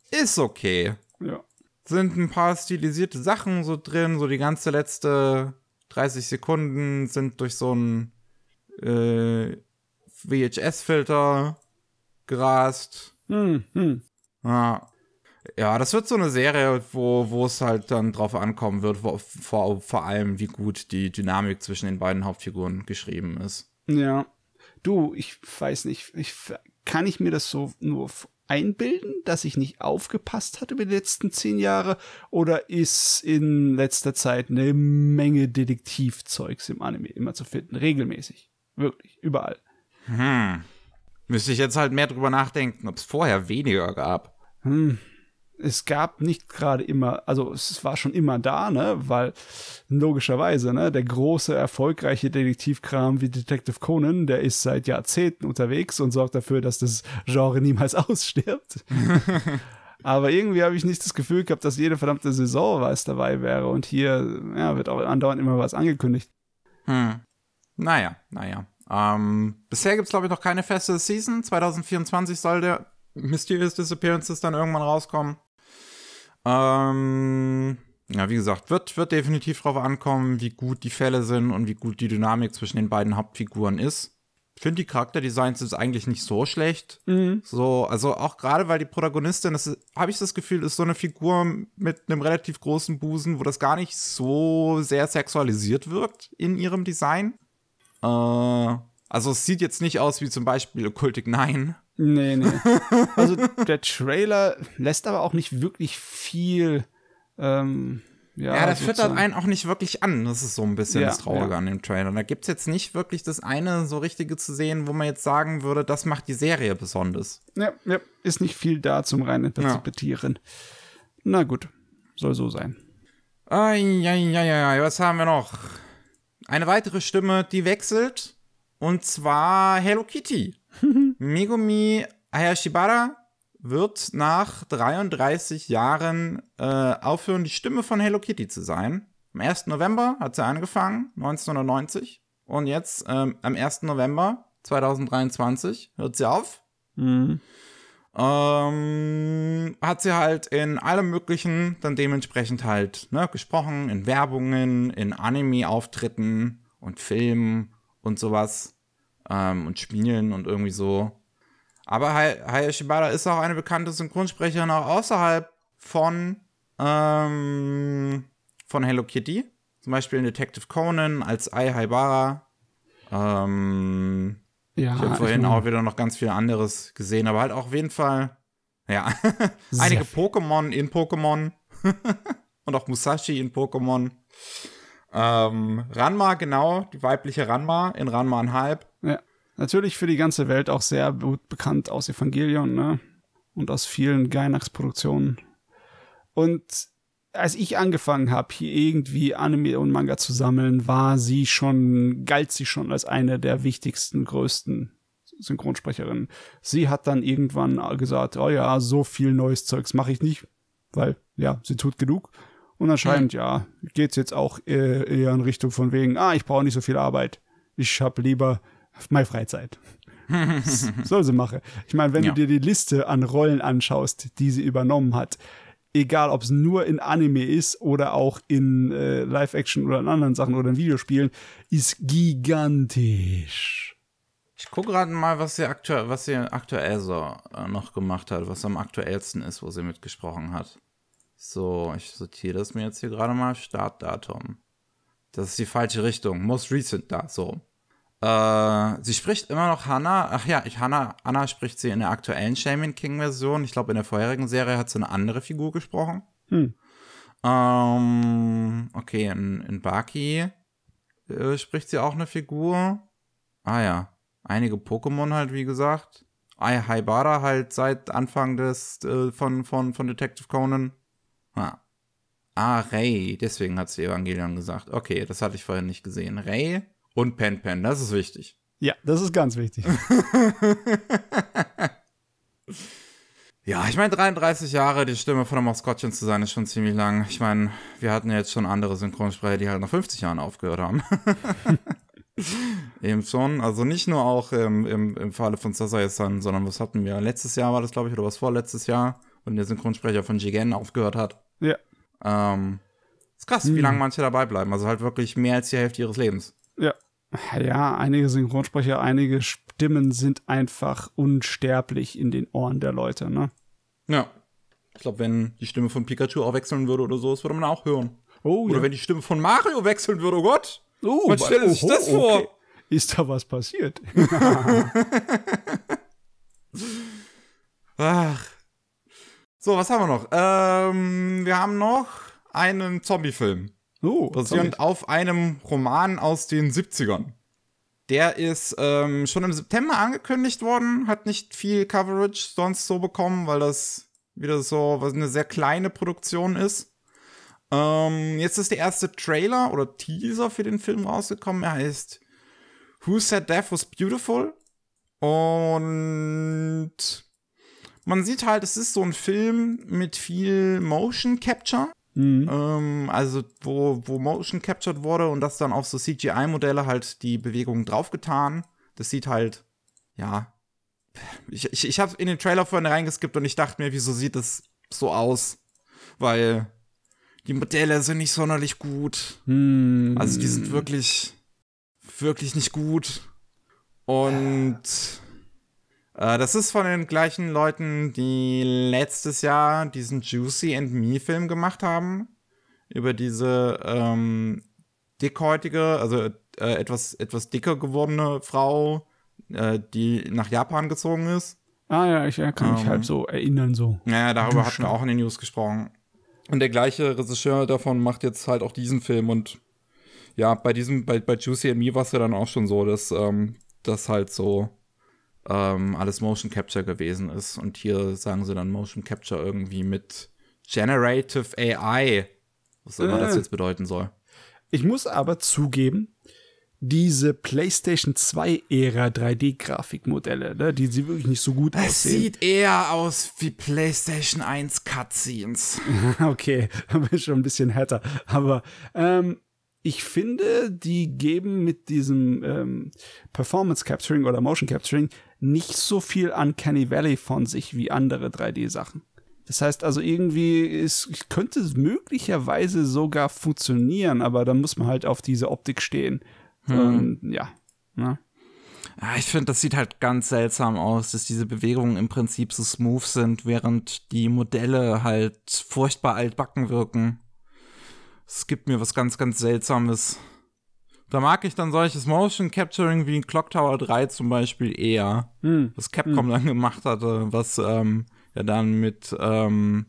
ist okay. Ja. Sind ein paar stilisierte Sachen so drin, so die ganze letzte 30 Sekunden sind durch so ein äh, VHS-Filter gerast. Hm, hm. Ja, ja, das wird so eine Serie, wo, wo es halt dann drauf ankommen wird, wo, vor, vor allem, wie gut die Dynamik zwischen den beiden Hauptfiguren geschrieben ist. Ja. Du, ich weiß nicht, ich, kann ich mir das so nur einbilden, dass ich nicht aufgepasst hatte über die letzten zehn Jahre? Oder ist in letzter Zeit eine Menge Detektivzeugs im Anime immer zu finden? Regelmäßig. Wirklich. Überall. Hm. Müsste ich jetzt halt mehr drüber nachdenken, ob es vorher weniger gab. Hm es gab nicht gerade immer, also es war schon immer da, ne, weil logischerweise, ne, der große erfolgreiche Detektivkram wie Detective Conan, der ist seit Jahrzehnten unterwegs und sorgt dafür, dass das Genre niemals ausstirbt. Aber irgendwie habe ich nicht das Gefühl gehabt, dass jede verdammte Saison was dabei wäre und hier ja, wird auch andauernd immer was angekündigt. Hm. Naja, naja. Ähm, bisher gibt es, glaube ich, noch keine feste Season. 2024 soll der Mysterious Disappearances dann irgendwann rauskommen. Ähm, ja, wie gesagt, wird, wird definitiv darauf ankommen, wie gut die Fälle sind und wie gut die Dynamik zwischen den beiden Hauptfiguren ist. Ich finde die Charakterdesigns jetzt eigentlich nicht so schlecht. Mhm. So, also auch gerade, weil die Protagonistin, das habe ich das Gefühl, ist so eine Figur mit einem relativ großen Busen, wo das gar nicht so sehr sexualisiert wirkt in ihrem Design. Äh, also es sieht jetzt nicht aus wie zum Beispiel Occultic 9, Nee, nee. Also der Trailer lässt aber auch nicht wirklich viel. Ähm, ja, ja, das sozusagen. füttert einen auch nicht wirklich an. Das ist so ein bisschen ja, das Traurige ja. an dem Trailer. Da gibt es jetzt nicht wirklich das eine so Richtige zu sehen, wo man jetzt sagen würde, das macht die Serie besonders. Ja, ja ist nicht viel da zum rein interpretieren. Na gut, soll so sein. Ah, ja, ja, ja, was haben wir noch? Eine weitere Stimme, die wechselt. Und zwar Hello Kitty. Megumi Hayashibara wird nach 33 Jahren äh, aufhören, die Stimme von Hello Kitty zu sein. Am 1. November hat sie angefangen, 1990. Und jetzt, ähm, am 1. November 2023, hört sie auf. Mhm. Ähm, hat sie halt in allem Möglichen dann dementsprechend halt ne, gesprochen, in Werbungen, in Anime-Auftritten und Filmen und sowas ähm, und spielen und irgendwie so. Aber Hayao Shibata ist auch eine bekannte Synchronsprecherin auch außerhalb von, ähm, von Hello Kitty. Zum Beispiel in Detective Conan als Ai Haibara. Ähm, ja, ich habe vorhin ich mein, auch wieder noch ganz viel anderes gesehen, aber halt auch auf jeden Fall, ja, einige Pokémon in Pokémon und auch Musashi in Pokémon. Ähm, Ranma, genau, die weibliche Ranma in Ranma ein Halb. Ja, natürlich für die ganze Welt auch sehr bekannt aus Evangelion, ne? Und aus vielen Gainax-Produktionen. Und als ich angefangen habe, hier irgendwie Anime und Manga zu sammeln, war sie schon, galt sie schon als eine der wichtigsten, größten Synchronsprecherinnen. Sie hat dann irgendwann gesagt, oh ja, so viel neues Zeugs mache ich nicht, weil ja, sie tut genug. Und anscheinend, ja, ja geht es jetzt auch äh, eher in Richtung von wegen, ah, ich brauche nicht so viel Arbeit. Ich habe lieber meine Freizeit. soll sie machen. Ich meine, wenn ja. du dir die Liste an Rollen anschaust, die sie übernommen hat, egal ob es nur in Anime ist oder auch in äh, Live-Action oder in anderen Sachen oder in Videospielen, ist gigantisch. Ich gucke gerade mal, was sie, aktuell, was sie aktuell so äh, noch gemacht hat, was am aktuellsten ist, wo sie mitgesprochen hat. So, ich sortiere das mir jetzt hier gerade mal. Startdatum. Das ist die falsche Richtung. Most recent da, so. Äh, sie spricht immer noch Hannah. Ach ja, ich, Hannah, Anna spricht sie in der aktuellen Shaman King Version. Ich glaube, in der vorherigen Serie hat sie eine andere Figur gesprochen. Hm. Ähm, okay, in, in Baki äh, spricht sie auch eine Figur. Ah ja, einige Pokémon halt, wie gesagt. Ai Haibara halt seit Anfang des, äh, von, von, von Detective Conan. Ah. Ah, Rey. Deswegen hat es Evangelion gesagt. Okay, das hatte ich vorher nicht gesehen. Rey und Pen Pen, das ist wichtig. Ja, das ist ganz wichtig. ja, ich meine, 33 Jahre die Stimme von einem Maskottchen zu sein, ist schon ziemlich lang. Ich meine, wir hatten ja jetzt schon andere Synchronsprecher, die halt nach 50 Jahren aufgehört haben. Eben schon. Also nicht nur auch im, im, im Falle von Sasayasan, sondern was hatten wir? Letztes Jahr war das, glaube ich, oder was vorletztes Jahr? und der Synchronsprecher von Jigen aufgehört hat. Ja. Ähm, ist krass, hm. wie lange manche dabei bleiben. Also halt wirklich mehr als die Hälfte ihres Lebens. Ja. Ja, einige Synchronsprecher, einige Stimmen sind einfach unsterblich in den Ohren der Leute, ne? Ja. Ich glaube, wenn die Stimme von Pikachu auch wechseln würde oder so, das würde man auch hören. Oh, oder ja. wenn die Stimme von Mario wechseln würde, oh Gott! Oh, man stelle sich oh, das oh, okay. Ist da was passiert? Ach, so, was haben wir noch? Ähm, wir haben noch einen Zombie-Film. Oh, basierend auf einem Roman aus den 70ern. Der ist ähm, schon im September angekündigt worden, hat nicht viel Coverage sonst so bekommen, weil das wieder so was eine sehr kleine Produktion ist. Ähm, jetzt ist der erste Trailer oder Teaser für den Film rausgekommen. Er heißt Who Said Death Was Beautiful? Und man sieht halt, es ist so ein Film mit viel Motion Capture. Mhm. Ähm, also, wo, wo Motion captured wurde und das dann auf so CGI-Modelle halt die Bewegungen draufgetan. Das sieht halt, ja. Ich, ich, ich habe in den Trailer vorhin reingeskippt und ich dachte mir, wieso sieht das so aus? Weil die Modelle sind nicht sonderlich gut. Mhm. Also, die sind wirklich, wirklich nicht gut. Und. Äh, das ist von den gleichen Leuten, die letztes Jahr diesen Juicy and Me-Film gemacht haben. Über diese ähm, dickhäutige, also äh, etwas, etwas dicker gewordene Frau, äh, die nach Japan gezogen ist. Ah ja, ich äh, kann ähm, mich halt so erinnern so. Ja, darüber hatten wir auch in den News gesprochen. Und der gleiche Regisseur davon macht jetzt halt auch diesen Film und ja, bei diesem, bei, bei Juicy and Me war es ja dann auch schon so, dass ähm, das halt so ähm, alles Motion Capture gewesen ist. Und hier sagen sie dann Motion Capture irgendwie mit Generative AI, was immer äh. das jetzt bedeuten soll. Ich muss aber zugeben, diese PlayStation 2-Ära 3D-Grafikmodelle, ne, die sie wirklich nicht so gut das aussehen. Es sieht eher aus wie PlayStation 1 Cutscenes. okay, da bin ich schon ein bisschen härter. Aber ähm, ich finde, die geben mit diesem ähm, Performance Capturing oder Motion Capturing nicht so viel Uncanny Valley von sich wie andere 3D-Sachen. Das heißt also irgendwie, es könnte möglicherweise sogar funktionieren, aber da muss man halt auf diese Optik stehen. Hm. Und, ja. ja. Ne? Ah, ich finde, das sieht halt ganz seltsam aus, dass diese Bewegungen im Prinzip so smooth sind, während die Modelle halt furchtbar altbacken wirken. Es gibt mir was ganz, ganz Seltsames. Da mag ich dann solches Motion Capturing wie Clock Tower 3 zum Beispiel eher, hm. was Capcom hm. dann gemacht hatte, was ähm, ja dann mit ähm,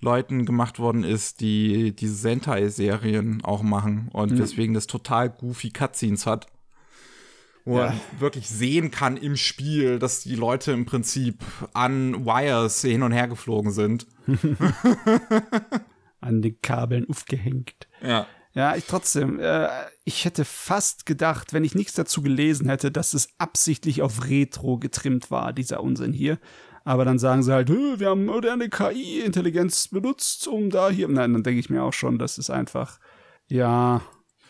Leuten gemacht worden ist, die diese Sentai-Serien auch machen und hm. deswegen das total goofy Cutscenes hat. Wo ja. man wirklich sehen kann im Spiel, dass die Leute im Prinzip an Wires hin und her geflogen sind. an den Kabeln aufgehängt. Ja. Ja, ich trotzdem, äh, ich hätte fast gedacht, wenn ich nichts dazu gelesen hätte, dass es absichtlich auf Retro getrimmt war, dieser Unsinn hier. Aber dann sagen sie halt, wir haben moderne KI-Intelligenz benutzt, um da hier. Nein, dann denke ich mir auch schon, das ist einfach, ja.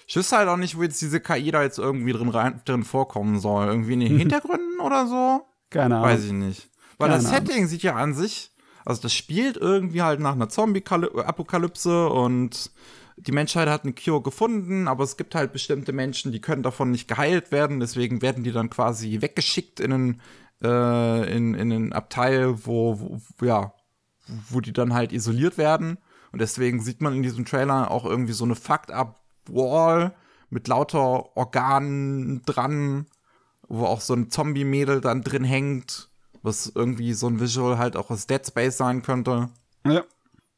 Ich wüsste halt auch nicht, wo jetzt diese KI da jetzt irgendwie drin, rein, drin vorkommen soll. Irgendwie in den Hintergründen oder so? Keine Ahnung. Weiß ich nicht. Weil Keine das Setting sieht ja an sich also das spielt irgendwie halt nach einer Zombie-Apokalypse äh, und die Menschheit hat eine Cure gefunden, aber es gibt halt bestimmte Menschen, die können davon nicht geheilt werden, deswegen werden die dann quasi weggeschickt in einen, äh, in, in einen Abteil, wo, wo, ja, wo die dann halt isoliert werden. Und deswegen sieht man in diesem Trailer auch irgendwie so eine Fucked-Up-Wall mit lauter Organen dran, wo auch so ein Zombie-Mädel dann drin hängt was irgendwie so ein Visual halt auch aus Dead Space sein könnte. Ja.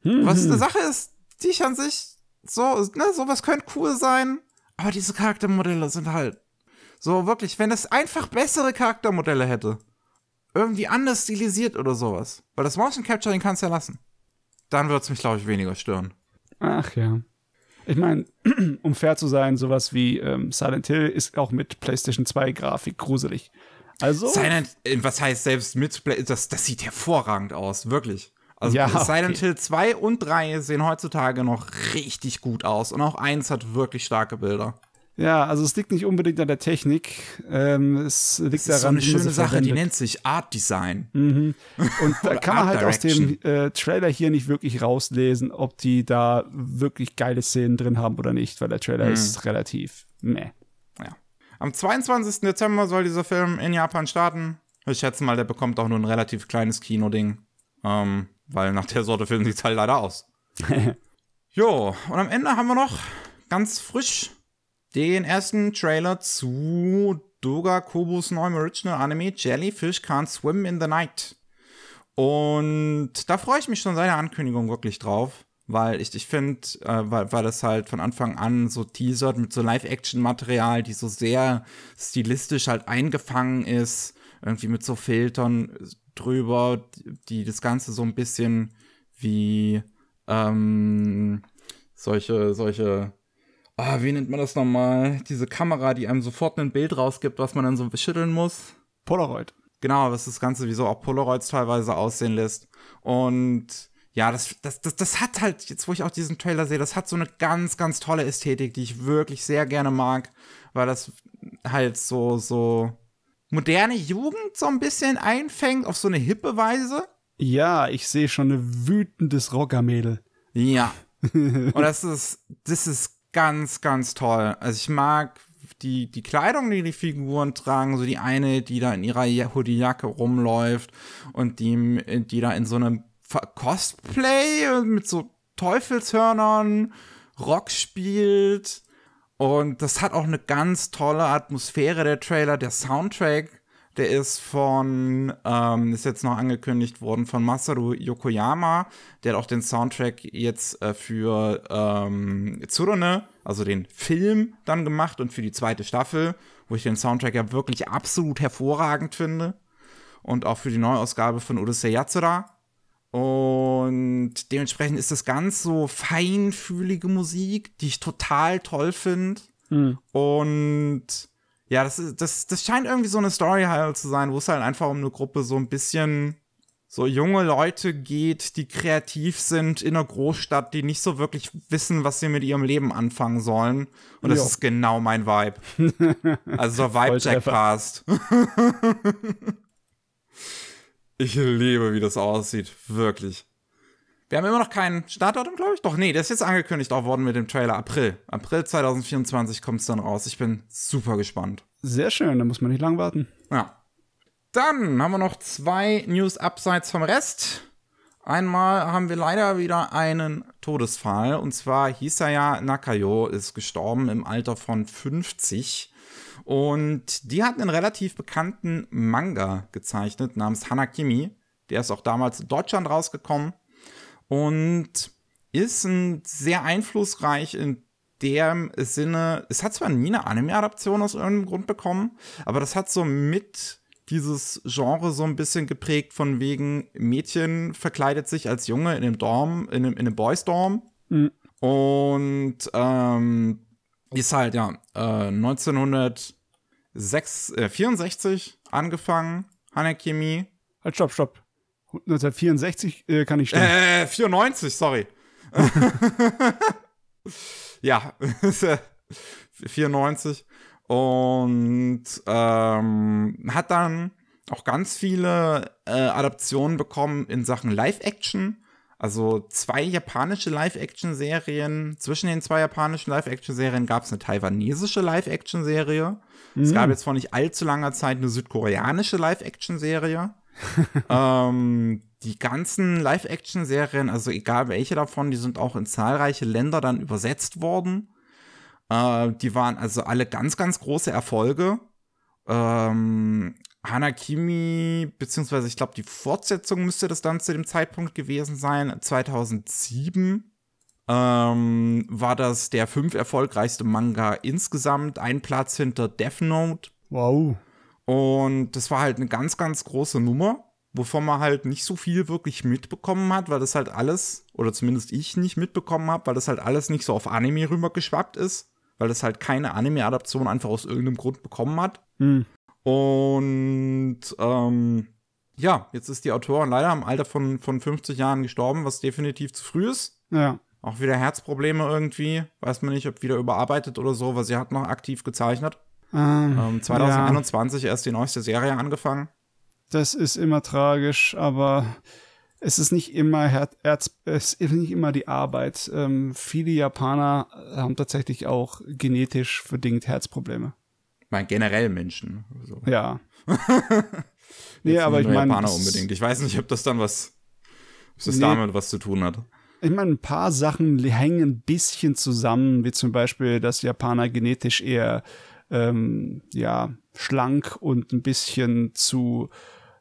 Hm, was eine mhm. Sache ist, die ich an sich so, ne, sowas könnte cool sein, aber diese Charaktermodelle sind halt so wirklich, wenn es einfach bessere Charaktermodelle hätte, irgendwie anders stilisiert oder sowas, weil das Motion Capturing kannst du ja lassen, dann würde es mich, glaube ich, weniger stören. Ach ja. Ich meine, um fair zu sein, sowas wie ähm, Silent Hill ist auch mit PlayStation 2 Grafik gruselig. Also. Silent, äh, was heißt selbst mit, das, das sieht hervorragend aus, wirklich. Also ja, Silent okay. Hill 2 und 3 sehen heutzutage noch richtig gut aus und auch 1 hat wirklich starke Bilder. Ja, also es liegt nicht unbedingt an der Technik. Ähm, es liegt daran, ist daran, so eine schöne Sache, verwendet. die nennt sich Art Design. Mhm. Und da kann man halt aus dem äh, Trailer hier nicht wirklich rauslesen, ob die da wirklich geile Szenen drin haben oder nicht, weil der Trailer mhm. ist relativ meh. Am 22. Dezember soll dieser Film in Japan starten. Ich schätze mal, der bekommt auch nur ein relativ kleines Kinoding. Ähm, weil nach der Sorte Film sieht es halt leider aus. jo, und am Ende haben wir noch ganz frisch den ersten Trailer zu Doga Kobus neuem Original Anime Jellyfish Can't Swim in the Night. Und da freue ich mich schon seine Ankündigung wirklich drauf weil ich, ich finde, äh, weil, weil das halt von Anfang an so teasert mit so Live-Action-Material, die so sehr stilistisch halt eingefangen ist, irgendwie mit so Filtern drüber, die das Ganze so ein bisschen wie ähm, solche, solche, ah, wie nennt man das nochmal? Diese Kamera, die einem sofort ein Bild rausgibt, was man dann so schütteln muss. Polaroid. Genau, was das Ganze wie so auch Polaroids teilweise aussehen lässt. Und ja, das, das, das, das hat halt, jetzt wo ich auch diesen Trailer sehe, das hat so eine ganz, ganz tolle Ästhetik, die ich wirklich sehr gerne mag, weil das halt so, so moderne Jugend so ein bisschen einfängt, auf so eine hippe Weise. Ja, ich sehe schon ein wütendes Rockermädel. Ja. Und das ist, das ist ganz, ganz toll. Also ich mag die, die Kleidung, die die Figuren tragen, so die eine, die da in ihrer Hoodie-Jacke rumläuft und die, die da in so einem Cosplay mit so Teufelshörnern, Rock spielt. Und das hat auch eine ganz tolle Atmosphäre, der Trailer, der Soundtrack. Der ist von, ähm, ist jetzt noch angekündigt worden, von Masaru Yokoyama. Der hat auch den Soundtrack jetzt äh, für ähm, Tsurune, also den Film, dann gemacht und für die zweite Staffel, wo ich den Soundtrack ja wirklich absolut hervorragend finde. Und auch für die Neuausgabe von Urusei Yatsura und dementsprechend ist das ganz so feinfühlige Musik, die ich total toll finde. Mhm. Und ja, das, ist, das, das scheint irgendwie so eine Story halt zu sein, wo es halt einfach um eine Gruppe so ein bisschen so junge Leute geht, die kreativ sind in einer Großstadt, die nicht so wirklich wissen, was sie mit ihrem Leben anfangen sollen. Und das jo. ist genau mein Vibe. also so Vibe-Jackcast. Ich liebe, wie das aussieht. Wirklich. Wir haben immer noch keinen Startdatum, glaube ich. Doch, nee, der ist jetzt angekündigt auch worden mit dem Trailer. April. April 2024 kommt es dann raus. Ich bin super gespannt. Sehr schön, da muss man nicht lang warten. Ja. Dann haben wir noch zwei News abseits vom Rest. Einmal haben wir leider wieder einen Todesfall. Und zwar Hisaya Nakayo ist gestorben im Alter von 50. Und die hat einen relativ bekannten Manga gezeichnet namens Hanakimi. Der ist auch damals in Deutschland rausgekommen und ist ein sehr einflussreich in dem Sinne. Es hat zwar nie eine Anime-Adaption aus irgendeinem Grund bekommen, aber das hat so mit dieses Genre so ein bisschen geprägt von wegen Mädchen verkleidet sich als Junge in einem Dorm, in einem, in einem Boys Dorm. Mhm. Und ähm, ist halt, ja, äh, 1900 6, äh, 64 angefangen, Hanekemi. Halt, stopp, stopp. 1964 äh, kann ich stoppen. Äh, 94, sorry. ja, 94. Und ähm, hat dann auch ganz viele äh, Adaptionen bekommen in Sachen Live-Action. Also zwei japanische Live-Action-Serien. Zwischen den zwei japanischen Live-Action-Serien gab es eine taiwanesische Live-Action-Serie. Mhm. Es gab mm. jetzt vor nicht allzu langer Zeit eine südkoreanische Live-Action-Serie. ähm, die ganzen Live-Action-Serien, also egal welche davon, die sind auch in zahlreiche Länder dann übersetzt worden. Äh, die waren also alle ganz, ganz große Erfolge. Ähm, Hanakimi, beziehungsweise ich glaube, die Fortsetzung müsste das dann zu dem Zeitpunkt gewesen sein, 2007 ähm, war das der fünf erfolgreichste Manga insgesamt, ein Platz hinter Death Note. Wow. Und das war halt eine ganz, ganz große Nummer, wovon man halt nicht so viel wirklich mitbekommen hat, weil das halt alles, oder zumindest ich nicht mitbekommen habe, weil das halt alles nicht so auf Anime rübergeschwappt ist, weil das halt keine Anime-Adaption einfach aus irgendeinem Grund bekommen hat. Mhm. Und ähm, ja, jetzt ist die Autorin leider im Alter von, von 50 Jahren gestorben, was definitiv zu früh ist. Ja. Auch wieder Herzprobleme irgendwie. Weiß man nicht, ob wieder überarbeitet oder so, weil sie hat noch aktiv gezeichnet. Ähm, ähm 2021 ja. erst die neueste Serie angefangen. Das ist immer tragisch, aber es ist nicht immer Herz, Herz es ist nicht immer die Arbeit. Ähm, viele Japaner haben tatsächlich auch genetisch bedingt Herzprobleme. Ich meine, generell Menschen. So. Ja. nee, aber ich meine. Japaner unbedingt. Ich weiß nicht, ob das dann was, ob das nee. damit was zu tun hat. Ich meine, ein paar Sachen hängen ein bisschen zusammen, wie zum Beispiel, dass Japaner genetisch eher ähm, ja, schlank und ein bisschen zu,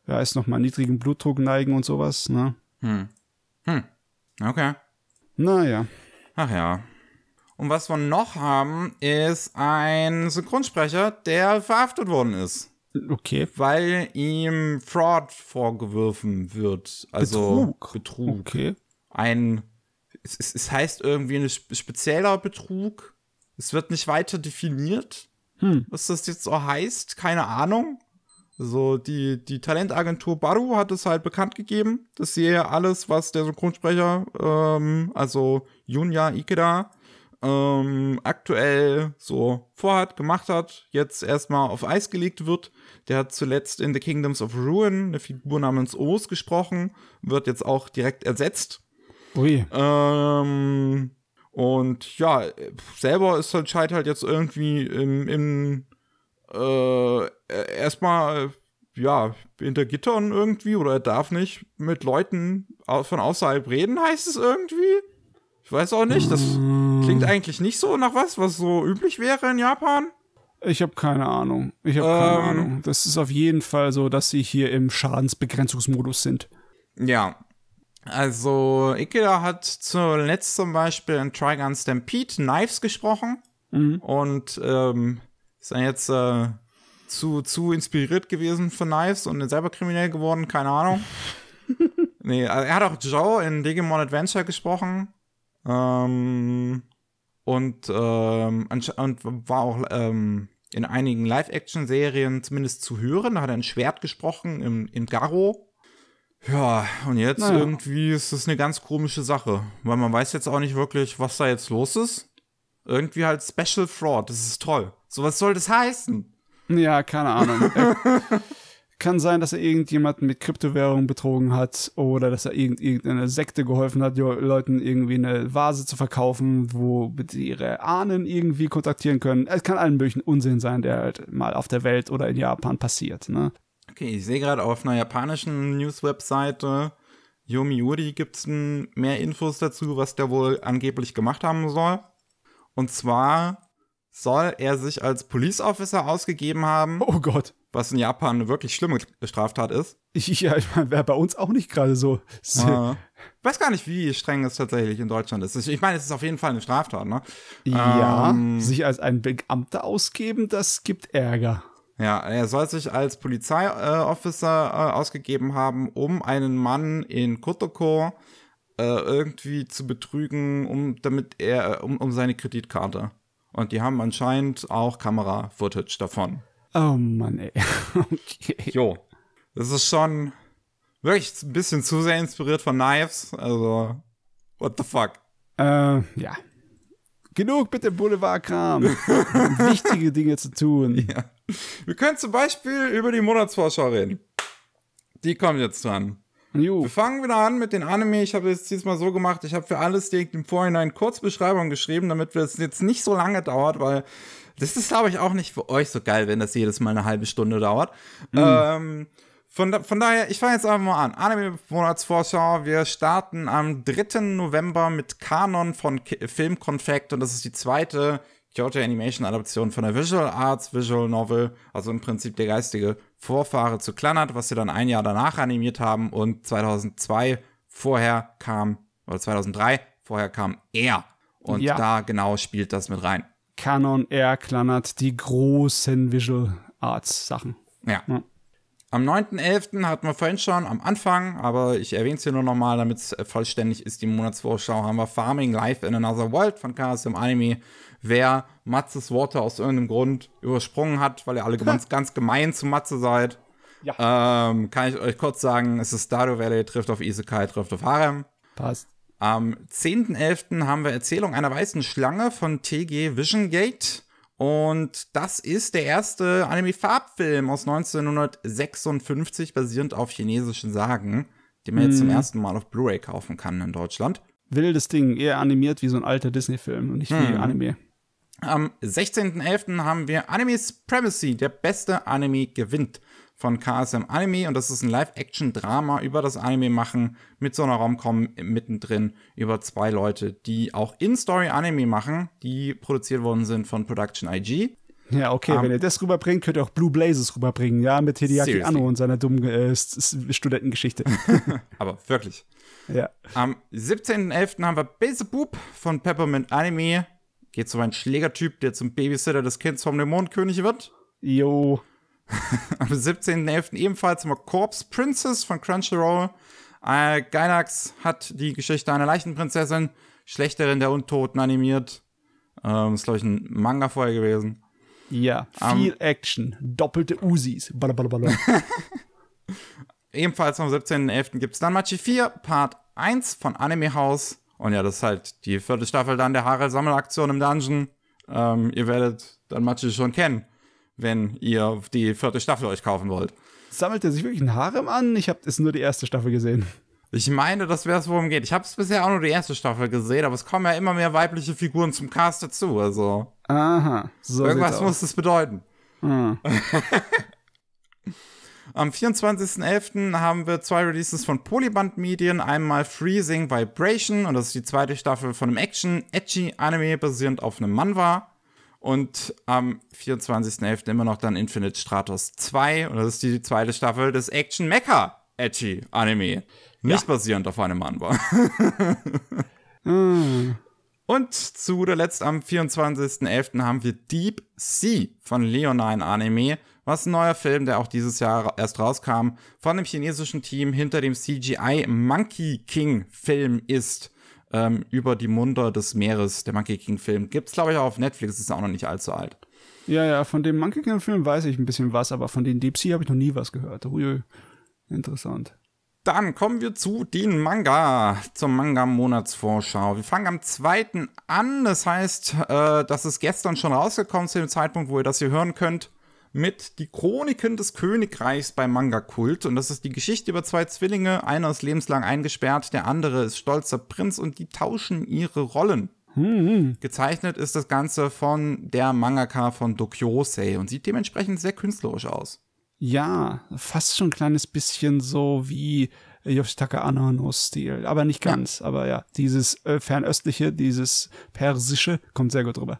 ja, ist nochmal niedrigen Blutdruck neigen und sowas, ne? Hm. Hm. Okay. Naja. Ach ja. Und was wir noch haben, ist ein Synchronsprecher, der verhaftet worden ist. Okay. Weil ihm Fraud vorgeworfen wird. Also Betrug. Betrug. Okay. Ein, es, es, heißt irgendwie ein spezieller Betrug. Es wird nicht weiter definiert, hm. was das jetzt so heißt. Keine Ahnung. So, die, die Talentagentur Baru hat es halt bekannt gegeben, dass sie alles, was der Synchronsprecher, ähm, also Junya Ikeda, ähm, aktuell so vorhat, gemacht hat, jetzt erstmal auf Eis gelegt wird. Der hat zuletzt in The Kingdoms of Ruin eine Figur namens Oos gesprochen, wird jetzt auch direkt ersetzt. Ui. Ähm, und ja, selber ist halt Scheid halt jetzt irgendwie im, im äh, erstmal ja, hinter Gittern irgendwie oder er darf nicht mit Leuten von außerhalb reden, heißt es irgendwie. Ich weiß auch nicht, das mm. klingt eigentlich nicht so nach was, was so üblich wäre in Japan. Ich habe keine Ahnung. Ich habe keine ähm. Ahnung. Das ist auf jeden Fall so, dass sie hier im Schadensbegrenzungsmodus sind. Ja. Also, Ikeda hat zuletzt zum Beispiel in Trigun Stampede Knives gesprochen. Mhm. Und ähm, ist dann jetzt äh, zu, zu inspiriert gewesen von Knives und selber kriminell geworden, keine Ahnung. nee, also er hat auch Joe in Digimon Adventure gesprochen. Ähm, und, ähm, und war auch ähm, in einigen Live-Action-Serien zumindest zu hören. Da hat er ein Schwert gesprochen im, im Garo. Ja, und jetzt naja. irgendwie ist das eine ganz komische Sache, weil man weiß jetzt auch nicht wirklich, was da jetzt los ist. Irgendwie halt Special Fraud, das ist toll. So was soll das heißen? Ja, keine Ahnung kann sein, dass er irgendjemanden mit Kryptowährungen betrogen hat oder dass er irgend, irgendeiner Sekte geholfen hat, Leuten irgendwie eine Vase zu verkaufen, wo sie ihre Ahnen irgendwie kontaktieren können. Es kann allen möglichen Unsinn sein, der halt mal auf der Welt oder in Japan passiert. Ne? Okay, ich sehe gerade auf einer japanischen News-Webseite Yomiuri gibt es mehr Infos dazu, was der wohl angeblich gemacht haben soll. Und zwar soll er sich als Police Officer ausgegeben haben. Oh Gott was in Japan eine wirklich schlimme Straftat ist. Ich, ja, ich meine, wäre bei uns auch nicht gerade so. Ah. Ich weiß gar nicht, wie streng es tatsächlich in Deutschland ist. Ich meine, es ist auf jeden Fall eine Straftat, ne? Ja, ähm, sich als ein Beamter ausgeben, das gibt Ärger. Ja, er soll sich als Polizeiofficer äh, äh, ausgegeben haben, um einen Mann in Kotoko äh, irgendwie zu betrügen, um damit er äh, um, um seine Kreditkarte. Und die haben anscheinend auch Kamera-Footage davon. Oh Mann, ey. okay. Jo. Das ist schon wirklich ein bisschen zu sehr inspiriert von Knives. Also, what the fuck? Äh, ja. Genug mit bitte Boulevardkram. Wichtige Dinge zu tun. Ja. Wir können zum Beispiel über die Monatsvorschau reden. Die kommt jetzt dran. Jo. Wir fangen wieder an mit den Anime. Ich habe jetzt diesmal so gemacht, ich habe für alles direkt im Vorhinein Kurzbeschreibung geschrieben, damit es jetzt nicht so lange dauert, weil das ist, glaube ich, auch nicht für euch so geil, wenn das jedes Mal eine halbe Stunde dauert. Mhm. Ähm, von, da, von, daher, ich fange jetzt einfach mal an. Anime-Monatsvorschau. Wir starten am 3. November mit Kanon von K Film Confect und das ist die zweite Kyoto Animation Adaption von der Visual Arts Visual Novel, also im Prinzip der geistige Vorfahre zu Klannert, was sie dann ein Jahr danach animiert haben und 2002 vorher kam, oder 2003 vorher kam er. Und ja. da genau spielt das mit rein. Canon Air klannert die großen Visual Arts Sachen. Ja. ja. Am 9.11. hatten wir vorhin schon am Anfang, aber ich erwähne es hier nur nochmal, damit es vollständig ist, die Monatsvorschau, haben wir Farming Life in Another World von KSM Anime. Wer Matzes Worte aus irgendeinem Grund übersprungen hat, weil ihr alle ganz, ganz gemein zu Matze seid, ja. ähm, kann ich euch kurz sagen, es ist Stardew Valley, trifft auf Isekai, trifft auf Harem. Passt. Am 10.11. haben wir Erzählung einer weißen Schlange von TG Vision Gate. Und das ist der erste Anime-Farbfilm aus 1956, basierend auf chinesischen Sagen, den man mm. jetzt zum mhm. ersten Mal auf Blu-ray kaufen kann in Deutschland. Wildes Ding, eher animiert wie so ein alter Disney-Film und nicht mm. wie mhm. Anime. Am 16.11. haben wir Anime Supremacy, der beste Anime gewinnt von KSM Anime und das ist ein Live-Action-Drama über das Anime machen mit so einer rom mittendrin über zwei Leute, die auch In-Story Anime machen, die produziert worden sind von Production IG. Ja, okay, um, ähm, wenn ihr das rüberbringt, könnt ihr auch Blue Blazes rüberbringen, ja, mit Hideaki seriously. Anno und seiner dummen äh, Studentengeschichte. Aber wirklich. Ja. Am 17.11. haben wir Beelzebub von Peppermint Anime. Geht so um ein Schlägertyp, der zum Babysitter des Kindes vom Dämonenkönig wird. Jo. Am 17.11. ebenfalls haben Corpse Princess von Crunchyroll. Äh, Gainax hat die Geschichte einer Leichenprinzessin, Schlechterin der Untoten, animiert. Ähm, ist, glaube ich, ein Manga vorher gewesen. Ja, viel um, Action, doppelte Usis. ebenfalls am 17.11. gibt es dann Machi 4, Part 1 von Anime House. Und ja, das ist halt die vierte Staffel dann der harald sammelaktion im Dungeon. Ähm, ihr werdet dann Machi schon kennen wenn ihr die vierte Staffel euch kaufen wollt. Sammelt er sich wirklich ein Harem an? Ich habe es nur die erste Staffel gesehen. Ich meine, das wäre es, worum geht. Ich habe es bisher auch nur die erste Staffel gesehen, aber es kommen ja immer mehr weibliche Figuren zum Cast dazu. Also. Aha. So irgendwas muss das bedeuten. Mhm. Am 24.11. haben wir zwei Releases von Polyband Medien. Einmal Freezing Vibration und das ist die zweite Staffel von einem Action-Edgy-Anime basierend auf einem Manwa und am 24.11. immer noch dann Infinite Stratos 2 und das ist die zweite Staffel des Action Mecha Edgy Anime. Nicht ja. basierend auf einem Manhwa. mm. Und zu guter Letzt am 24.11. haben wir Deep Sea von Leonine Anime, was ein neuer Film, der auch dieses Jahr erst rauskam, von dem chinesischen Team hinter dem CGI Monkey King Film ist ähm, über die Munder des Meeres, der Monkey King-Film. Gibt's, glaube ich, auch auf Netflix, ist auch noch nicht allzu alt. Ja, ja, von dem Monkey King-Film weiß ich ein bisschen was, aber von den Deep Sea habe ich noch nie was gehört. Uiui, interessant. Dann kommen wir zu den Manga, zur Manga-Monatsvorschau. Wir fangen am 2. an, das heißt, äh, das ist gestern schon rausgekommen zu dem Zeitpunkt, wo ihr das hier hören könnt mit Die Chroniken des Königreichs bei Manga-Kult. Und das ist die Geschichte über zwei Zwillinge. Einer ist lebenslang eingesperrt, der andere ist stolzer Prinz und die tauschen ihre Rollen. Hm. Gezeichnet ist das Ganze von der Mangaka von Dokyosei und sieht dementsprechend sehr künstlerisch aus. Ja, fast schon ein kleines bisschen so wie Yoshitaka Anano-Stil. Aber nicht ganz. Ja. Aber ja, dieses äh, fernöstliche, dieses persische kommt sehr gut rüber.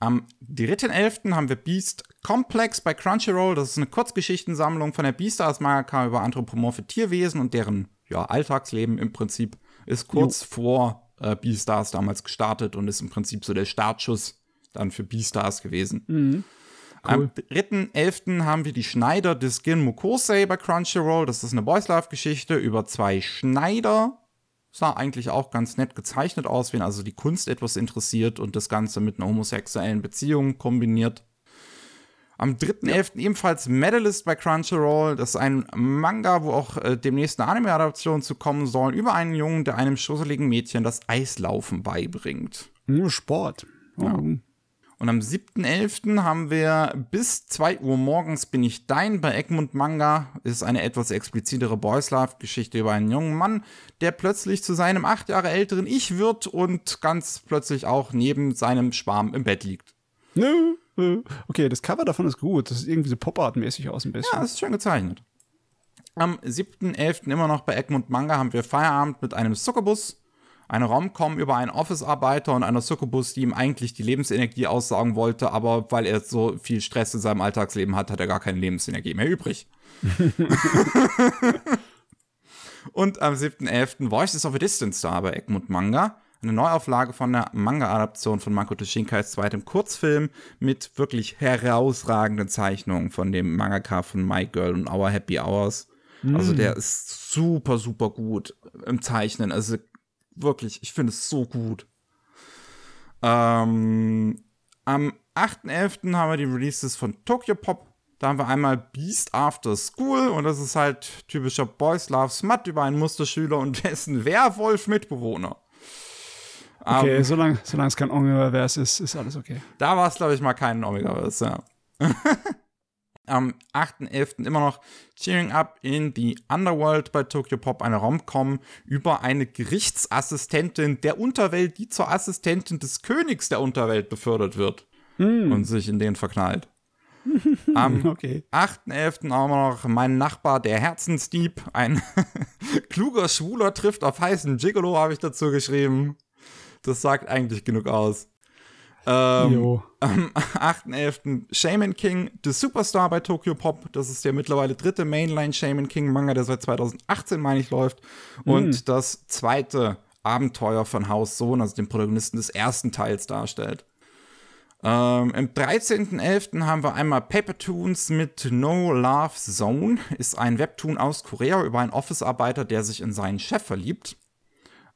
Am 3.11. haben wir Beast Complex bei Crunchyroll. Das ist eine Kurzgeschichtensammlung von der Beastars Mangaka über anthropomorphe Tierwesen und deren ja, Alltagsleben im Prinzip ist kurz jo. vor äh, Beastars damals gestartet und ist im Prinzip so der Startschuss dann für Beastars gewesen. Mhm. Cool. Am 3.11. haben wir die Schneider des Skin Mukosei bei Crunchyroll. Das ist eine Boys Life Geschichte über zwei Schneider, sah eigentlich auch ganz nett gezeichnet aus, wenn also die Kunst etwas interessiert und das Ganze mit einer homosexuellen Beziehung kombiniert. Am 3.11. Ja. ebenfalls Medalist bei Crunchyroll. Das ist ein Manga, wo auch äh, demnächst eine Anime-Adaption zu kommen soll, über einen Jungen, der einem schusseligen Mädchen das Eislaufen beibringt. Nur Sport. Ja. Mhm. Und am 7.11. haben wir bis 2 Uhr morgens bin ich dein bei Egmund Manga. Ist eine etwas explizitere Boys Love Geschichte über einen jungen Mann, der plötzlich zu seinem acht Jahre älteren Ich wird und ganz plötzlich auch neben seinem Schwarm im Bett liegt. Okay, das Cover davon ist gut. Das ist irgendwie so Pop-Art-mäßig aus ein bisschen. Ja, das ist schön gezeichnet. Am 7.11. immer noch bei Egmund Manga haben wir Feierabend mit einem Zuckerbus. Eine rom über einen Office-Arbeiter und einer Succubus, die ihm eigentlich die Lebensenergie aussagen wollte, aber weil er so viel Stress in seinem Alltagsleben hat, hat er gar keine Lebensenergie mehr übrig. und am 7.11. Voices of a Distance da bei Egmont Manga. Eine Neuauflage von der Manga-Adaption von Makoto Shinkais zweitem Kurzfilm mit wirklich herausragenden Zeichnungen von dem Mangaka von My Girl und Our Happy Hours. Also mm. der ist super, super gut im Zeichnen. Also Wirklich, ich finde es so gut. Ähm, am 8.11. haben wir die Releases von Tokyo Pop. Da haben wir einmal Beast After School und das ist halt typischer Boys Love Smut über einen Musterschüler und dessen Werwolf-Mitbewohner. Okay, um, ähm, solange, solange es kein Omegaverse ist, ist alles okay. Da war es, glaube ich, mal kein Omegaverse, ja. am 8.11. immer noch Cheering Up in the Underworld bei Tokyo Pop, eine Rom-Com über eine Gerichtsassistentin der Unterwelt, die zur Assistentin des Königs der Unterwelt befördert wird mm. und sich in den verknallt. Am okay. 8.11. auch noch mein Nachbar, der Herzensdieb, ein kluger Schwuler trifft auf heißen Gigolo, habe ich dazu geschrieben. Das sagt eigentlich genug aus. Ähm, am 8.11. Shaman King, The Superstar bei Tokyo Pop. Das ist der mittlerweile dritte Mainline Shaman King Manga, der seit 2018, meine ich, läuft. Mhm. Und mhm. das zweite Abenteuer von Haus Sohn, also dem Protagonisten des ersten Teils, darstellt. Ähm, Im 13.11. haben wir einmal Paper Toons mit No Love Zone. Ist ein Webtoon aus Korea über einen Office-Arbeiter, der sich in seinen Chef verliebt.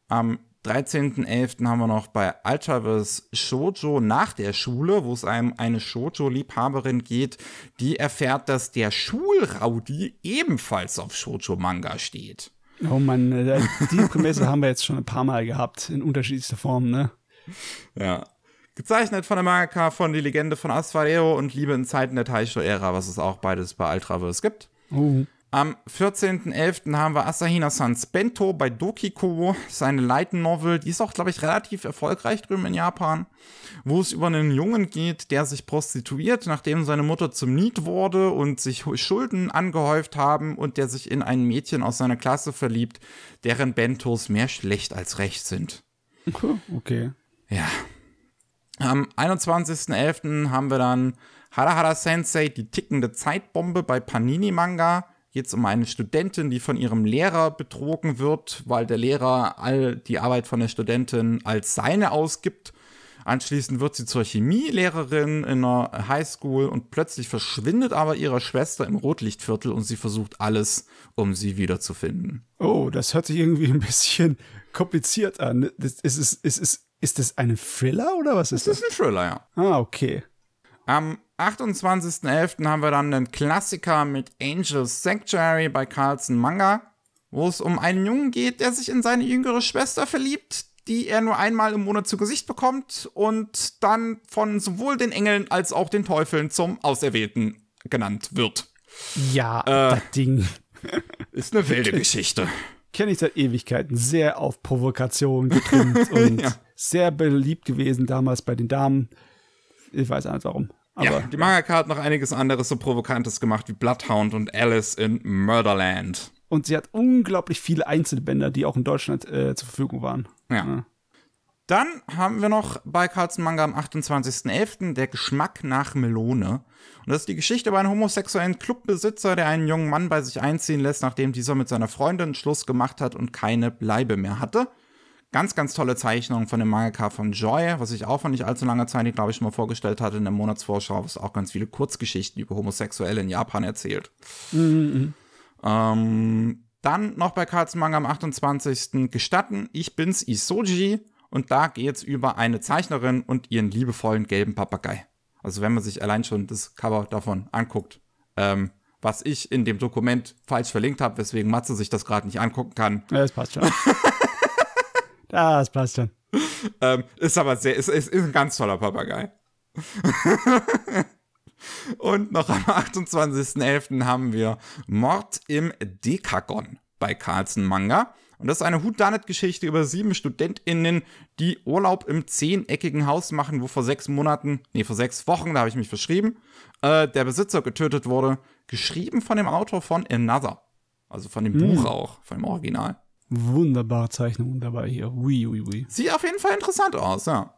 Am 13.11. haben wir noch bei Ultra Shoujo nach der Schule, wo es einem eine Shoujo-Liebhaberin geht, die erfährt, dass der Schulraudi ebenfalls auf Shoujo-Manga steht. Oh Mann, äh, die Prämisse haben wir jetzt schon ein paar Mal gehabt, in unterschiedlichster Form, ne? Ja. Gezeichnet von der Mangaka von Die Legende von Asfareo und Liebe in Zeiten der Taisho-Ära, was es auch beides bei Ultraverse gibt. Oh. Am 14.11. haben wir Asahina-sans Bento bei Dokiko, seine Light Novel. Die ist auch, glaube ich, relativ erfolgreich drüben in Japan, wo es über einen Jungen geht, der sich prostituiert, nachdem seine Mutter zum Niet wurde und sich Schulden angehäuft haben und der sich in ein Mädchen aus seiner Klasse verliebt, deren Bentos mehr schlecht als recht sind. Okay. Ja. Am 21.11. haben wir dann Harahara Sensei, die tickende Zeitbombe bei Panini Manga geht es um eine Studentin, die von ihrem Lehrer betrogen wird, weil der Lehrer all die Arbeit von der Studentin als seine ausgibt. Anschließend wird sie zur Chemielehrerin in einer Highschool und plötzlich verschwindet aber ihre Schwester im Rotlichtviertel und sie versucht alles, um sie wiederzufinden. Oh, das hört sich irgendwie ein bisschen kompliziert an. Das ist, ist, ist, ist, ist das eine Thriller oder was ist das? Das ist ein Thriller, ja. Ah, okay. Am 28.11. haben wir dann einen Klassiker mit Angel's Sanctuary bei Carlson Manga, wo es um einen Jungen geht, der sich in seine jüngere Schwester verliebt, die er nur einmal im Monat zu Gesicht bekommt und dann von sowohl den Engeln als auch den Teufeln zum Auserwählten genannt wird. Ja, äh, das Ding. Ist eine wilde Geschichte. Kenne ich seit Ewigkeiten. Sehr auf Provokation getrimmt und ja. sehr beliebt gewesen damals bei den Damen. Ich weiß auch nicht warum. ja, die Mangaka hat noch einiges anderes so Provokantes gemacht wie Bloodhound und Alice in Murderland. Und sie hat unglaublich viele Einzelbänder, die auch in Deutschland äh, zur Verfügung waren. ja. ja. Dann haben wir noch bei Carlson Manga am 28.11. der Geschmack nach Melone. Und das ist die Geschichte über einen homosexuellen Clubbesitzer, der einen jungen Mann bei sich einziehen lässt, nachdem dieser mit seiner Freundin Schluss gemacht hat und keine Bleibe mehr hatte. Ganz, ganz tolle Zeichnung von dem Mangaka von Joy, was ich auch von nicht allzu langer Zeit, glaube ich, schon mal vorgestellt hatte in der Monatsvorschau, was auch ganz viele Kurzgeschichten über Homosexuelle in Japan erzählt. Mhm. mhm. Ähm, dann noch bei Karls Manga am 28. gestatten, ich bin's Isoji und da geht's über eine Zeichnerin und ihren liebevollen gelben Papagei. Also wenn man sich allein schon das Cover davon anguckt, ähm, was ich in dem Dokument falsch verlinkt habe, weswegen Matze sich das gerade nicht angucken kann. Ja, das passt schon. Das passt schon. Ähm, ist aber sehr, ist, ist, ist ein ganz toller Papagei. Und noch am 28.11. haben wir Mord im Dekagon bei Carlsen Manga. Und das ist eine Houdanet-Geschichte über sieben StudentInnen, die Urlaub im zehneckigen Haus machen, wo vor sechs Monaten, nee, vor sechs Wochen, da habe ich mich verschrieben, äh, der Besitzer getötet wurde. Geschrieben von dem Autor von Another. Also von dem mhm. Buch auch, von dem Original wunderbare Zeichnungen dabei hier. Ui, ui, ui. Sieht auf jeden Fall interessant aus, ja.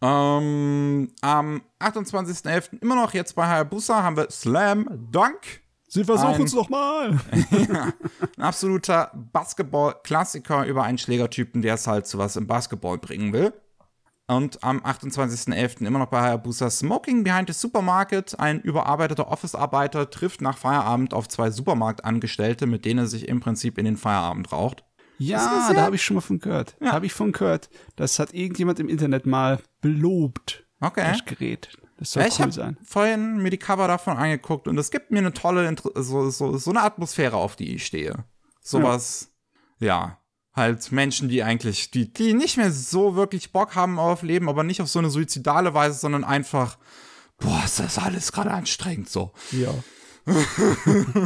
Ähm, am 28.11. immer noch jetzt bei Hayabusa haben wir Slam Dunk. Sie versuchen es nochmal. ja, ein absoluter Basketball-Klassiker über einen Schlägertypen, der es halt zu was im Basketball bringen will. Und am 28.11. immer noch bei Hayabusa Smoking Behind the Supermarket. Ein überarbeiteter Office-Arbeiter trifft nach Feierabend auf zwei Supermarktangestellte, mit denen er sich im Prinzip in den Feierabend raucht. Ja, da habe ich schon mal von gehört. Ja. Da habe ich von gehört. Das hat irgendjemand im Internet mal belobt. Okay. Das Gerät. Das soll ja, ich cool sein. vorhin mir die Cover davon angeguckt und das gibt mir eine tolle, so, so, so eine Atmosphäre, auf die ich stehe. Sowas, ja. ja halt Menschen, die eigentlich, die, die nicht mehr so wirklich Bock haben auf Leben, aber nicht auf so eine suizidale Weise, sondern einfach, boah, ist das alles gerade anstrengend so. Ja.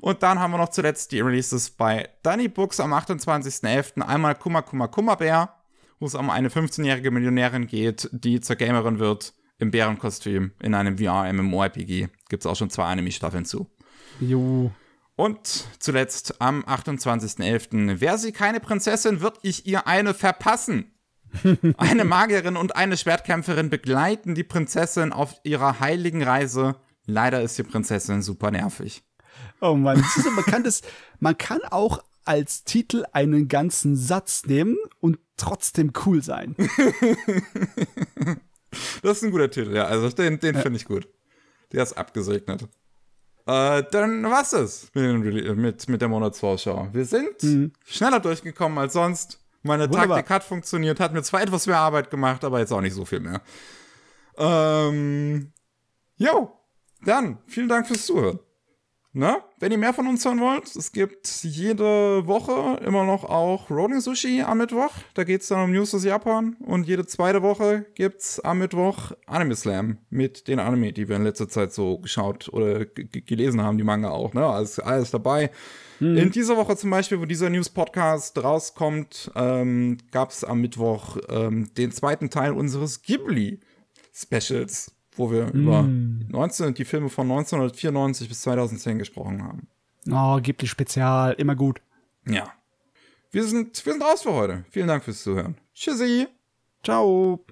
Und dann haben wir noch zuletzt die Releases bei Danny Books am 28.11. Einmal Kummer, Kummer, Kummerbär, wo es um eine 15-jährige Millionärin geht, die zur Gamerin wird, im Bärenkostüm, in einem VR-MMORPG. Gibt es auch schon zwei Anime-Staffeln zu. Jo. Und zuletzt am 28.11. Wäre sie keine Prinzessin, würde ich ihr eine verpassen. eine Magierin und eine Schwertkämpferin begleiten die Prinzessin auf ihrer heiligen Reise. Leider ist die Prinzessin super nervig. Oh Mann, so, man kann das, man kann auch als Titel einen ganzen Satz nehmen und trotzdem cool sein. das ist ein guter Titel, ja. Also den, den finde ich gut. Der ist abgesegnet. Äh, dann war's es mit, äh, mit, mit der Monatsvorschau. Wir sind mhm. schneller durchgekommen als sonst. Meine Wunderbar. Taktik hat funktioniert, hat mir zwar etwas mehr Arbeit gemacht, aber jetzt auch nicht so viel mehr. Ähm, jo, dann vielen Dank fürs Zuhören. Ne? Wenn ihr mehr von uns hören wollt, es gibt jede Woche immer noch auch Rolling Sushi am Mittwoch. Da geht es dann um News aus Japan. Und jede zweite Woche gibt es am Mittwoch Anime Slam mit den Anime, die wir in letzter Zeit so geschaut oder gelesen haben, die Manga auch. Ne? Also alles dabei. Mhm. In dieser Woche zum Beispiel, wo dieser News-Podcast rauskommt, ähm, gab es am Mittwoch ähm, den zweiten Teil unseres Ghibli-Specials wo wir mm. über 19, die Filme von 1994 bis 2010 gesprochen haben. Oh, gibt die Spezial, immer gut. Ja. Wir sind, wir sind raus für heute. Vielen Dank fürs Zuhören. Tschüssi. Ciao.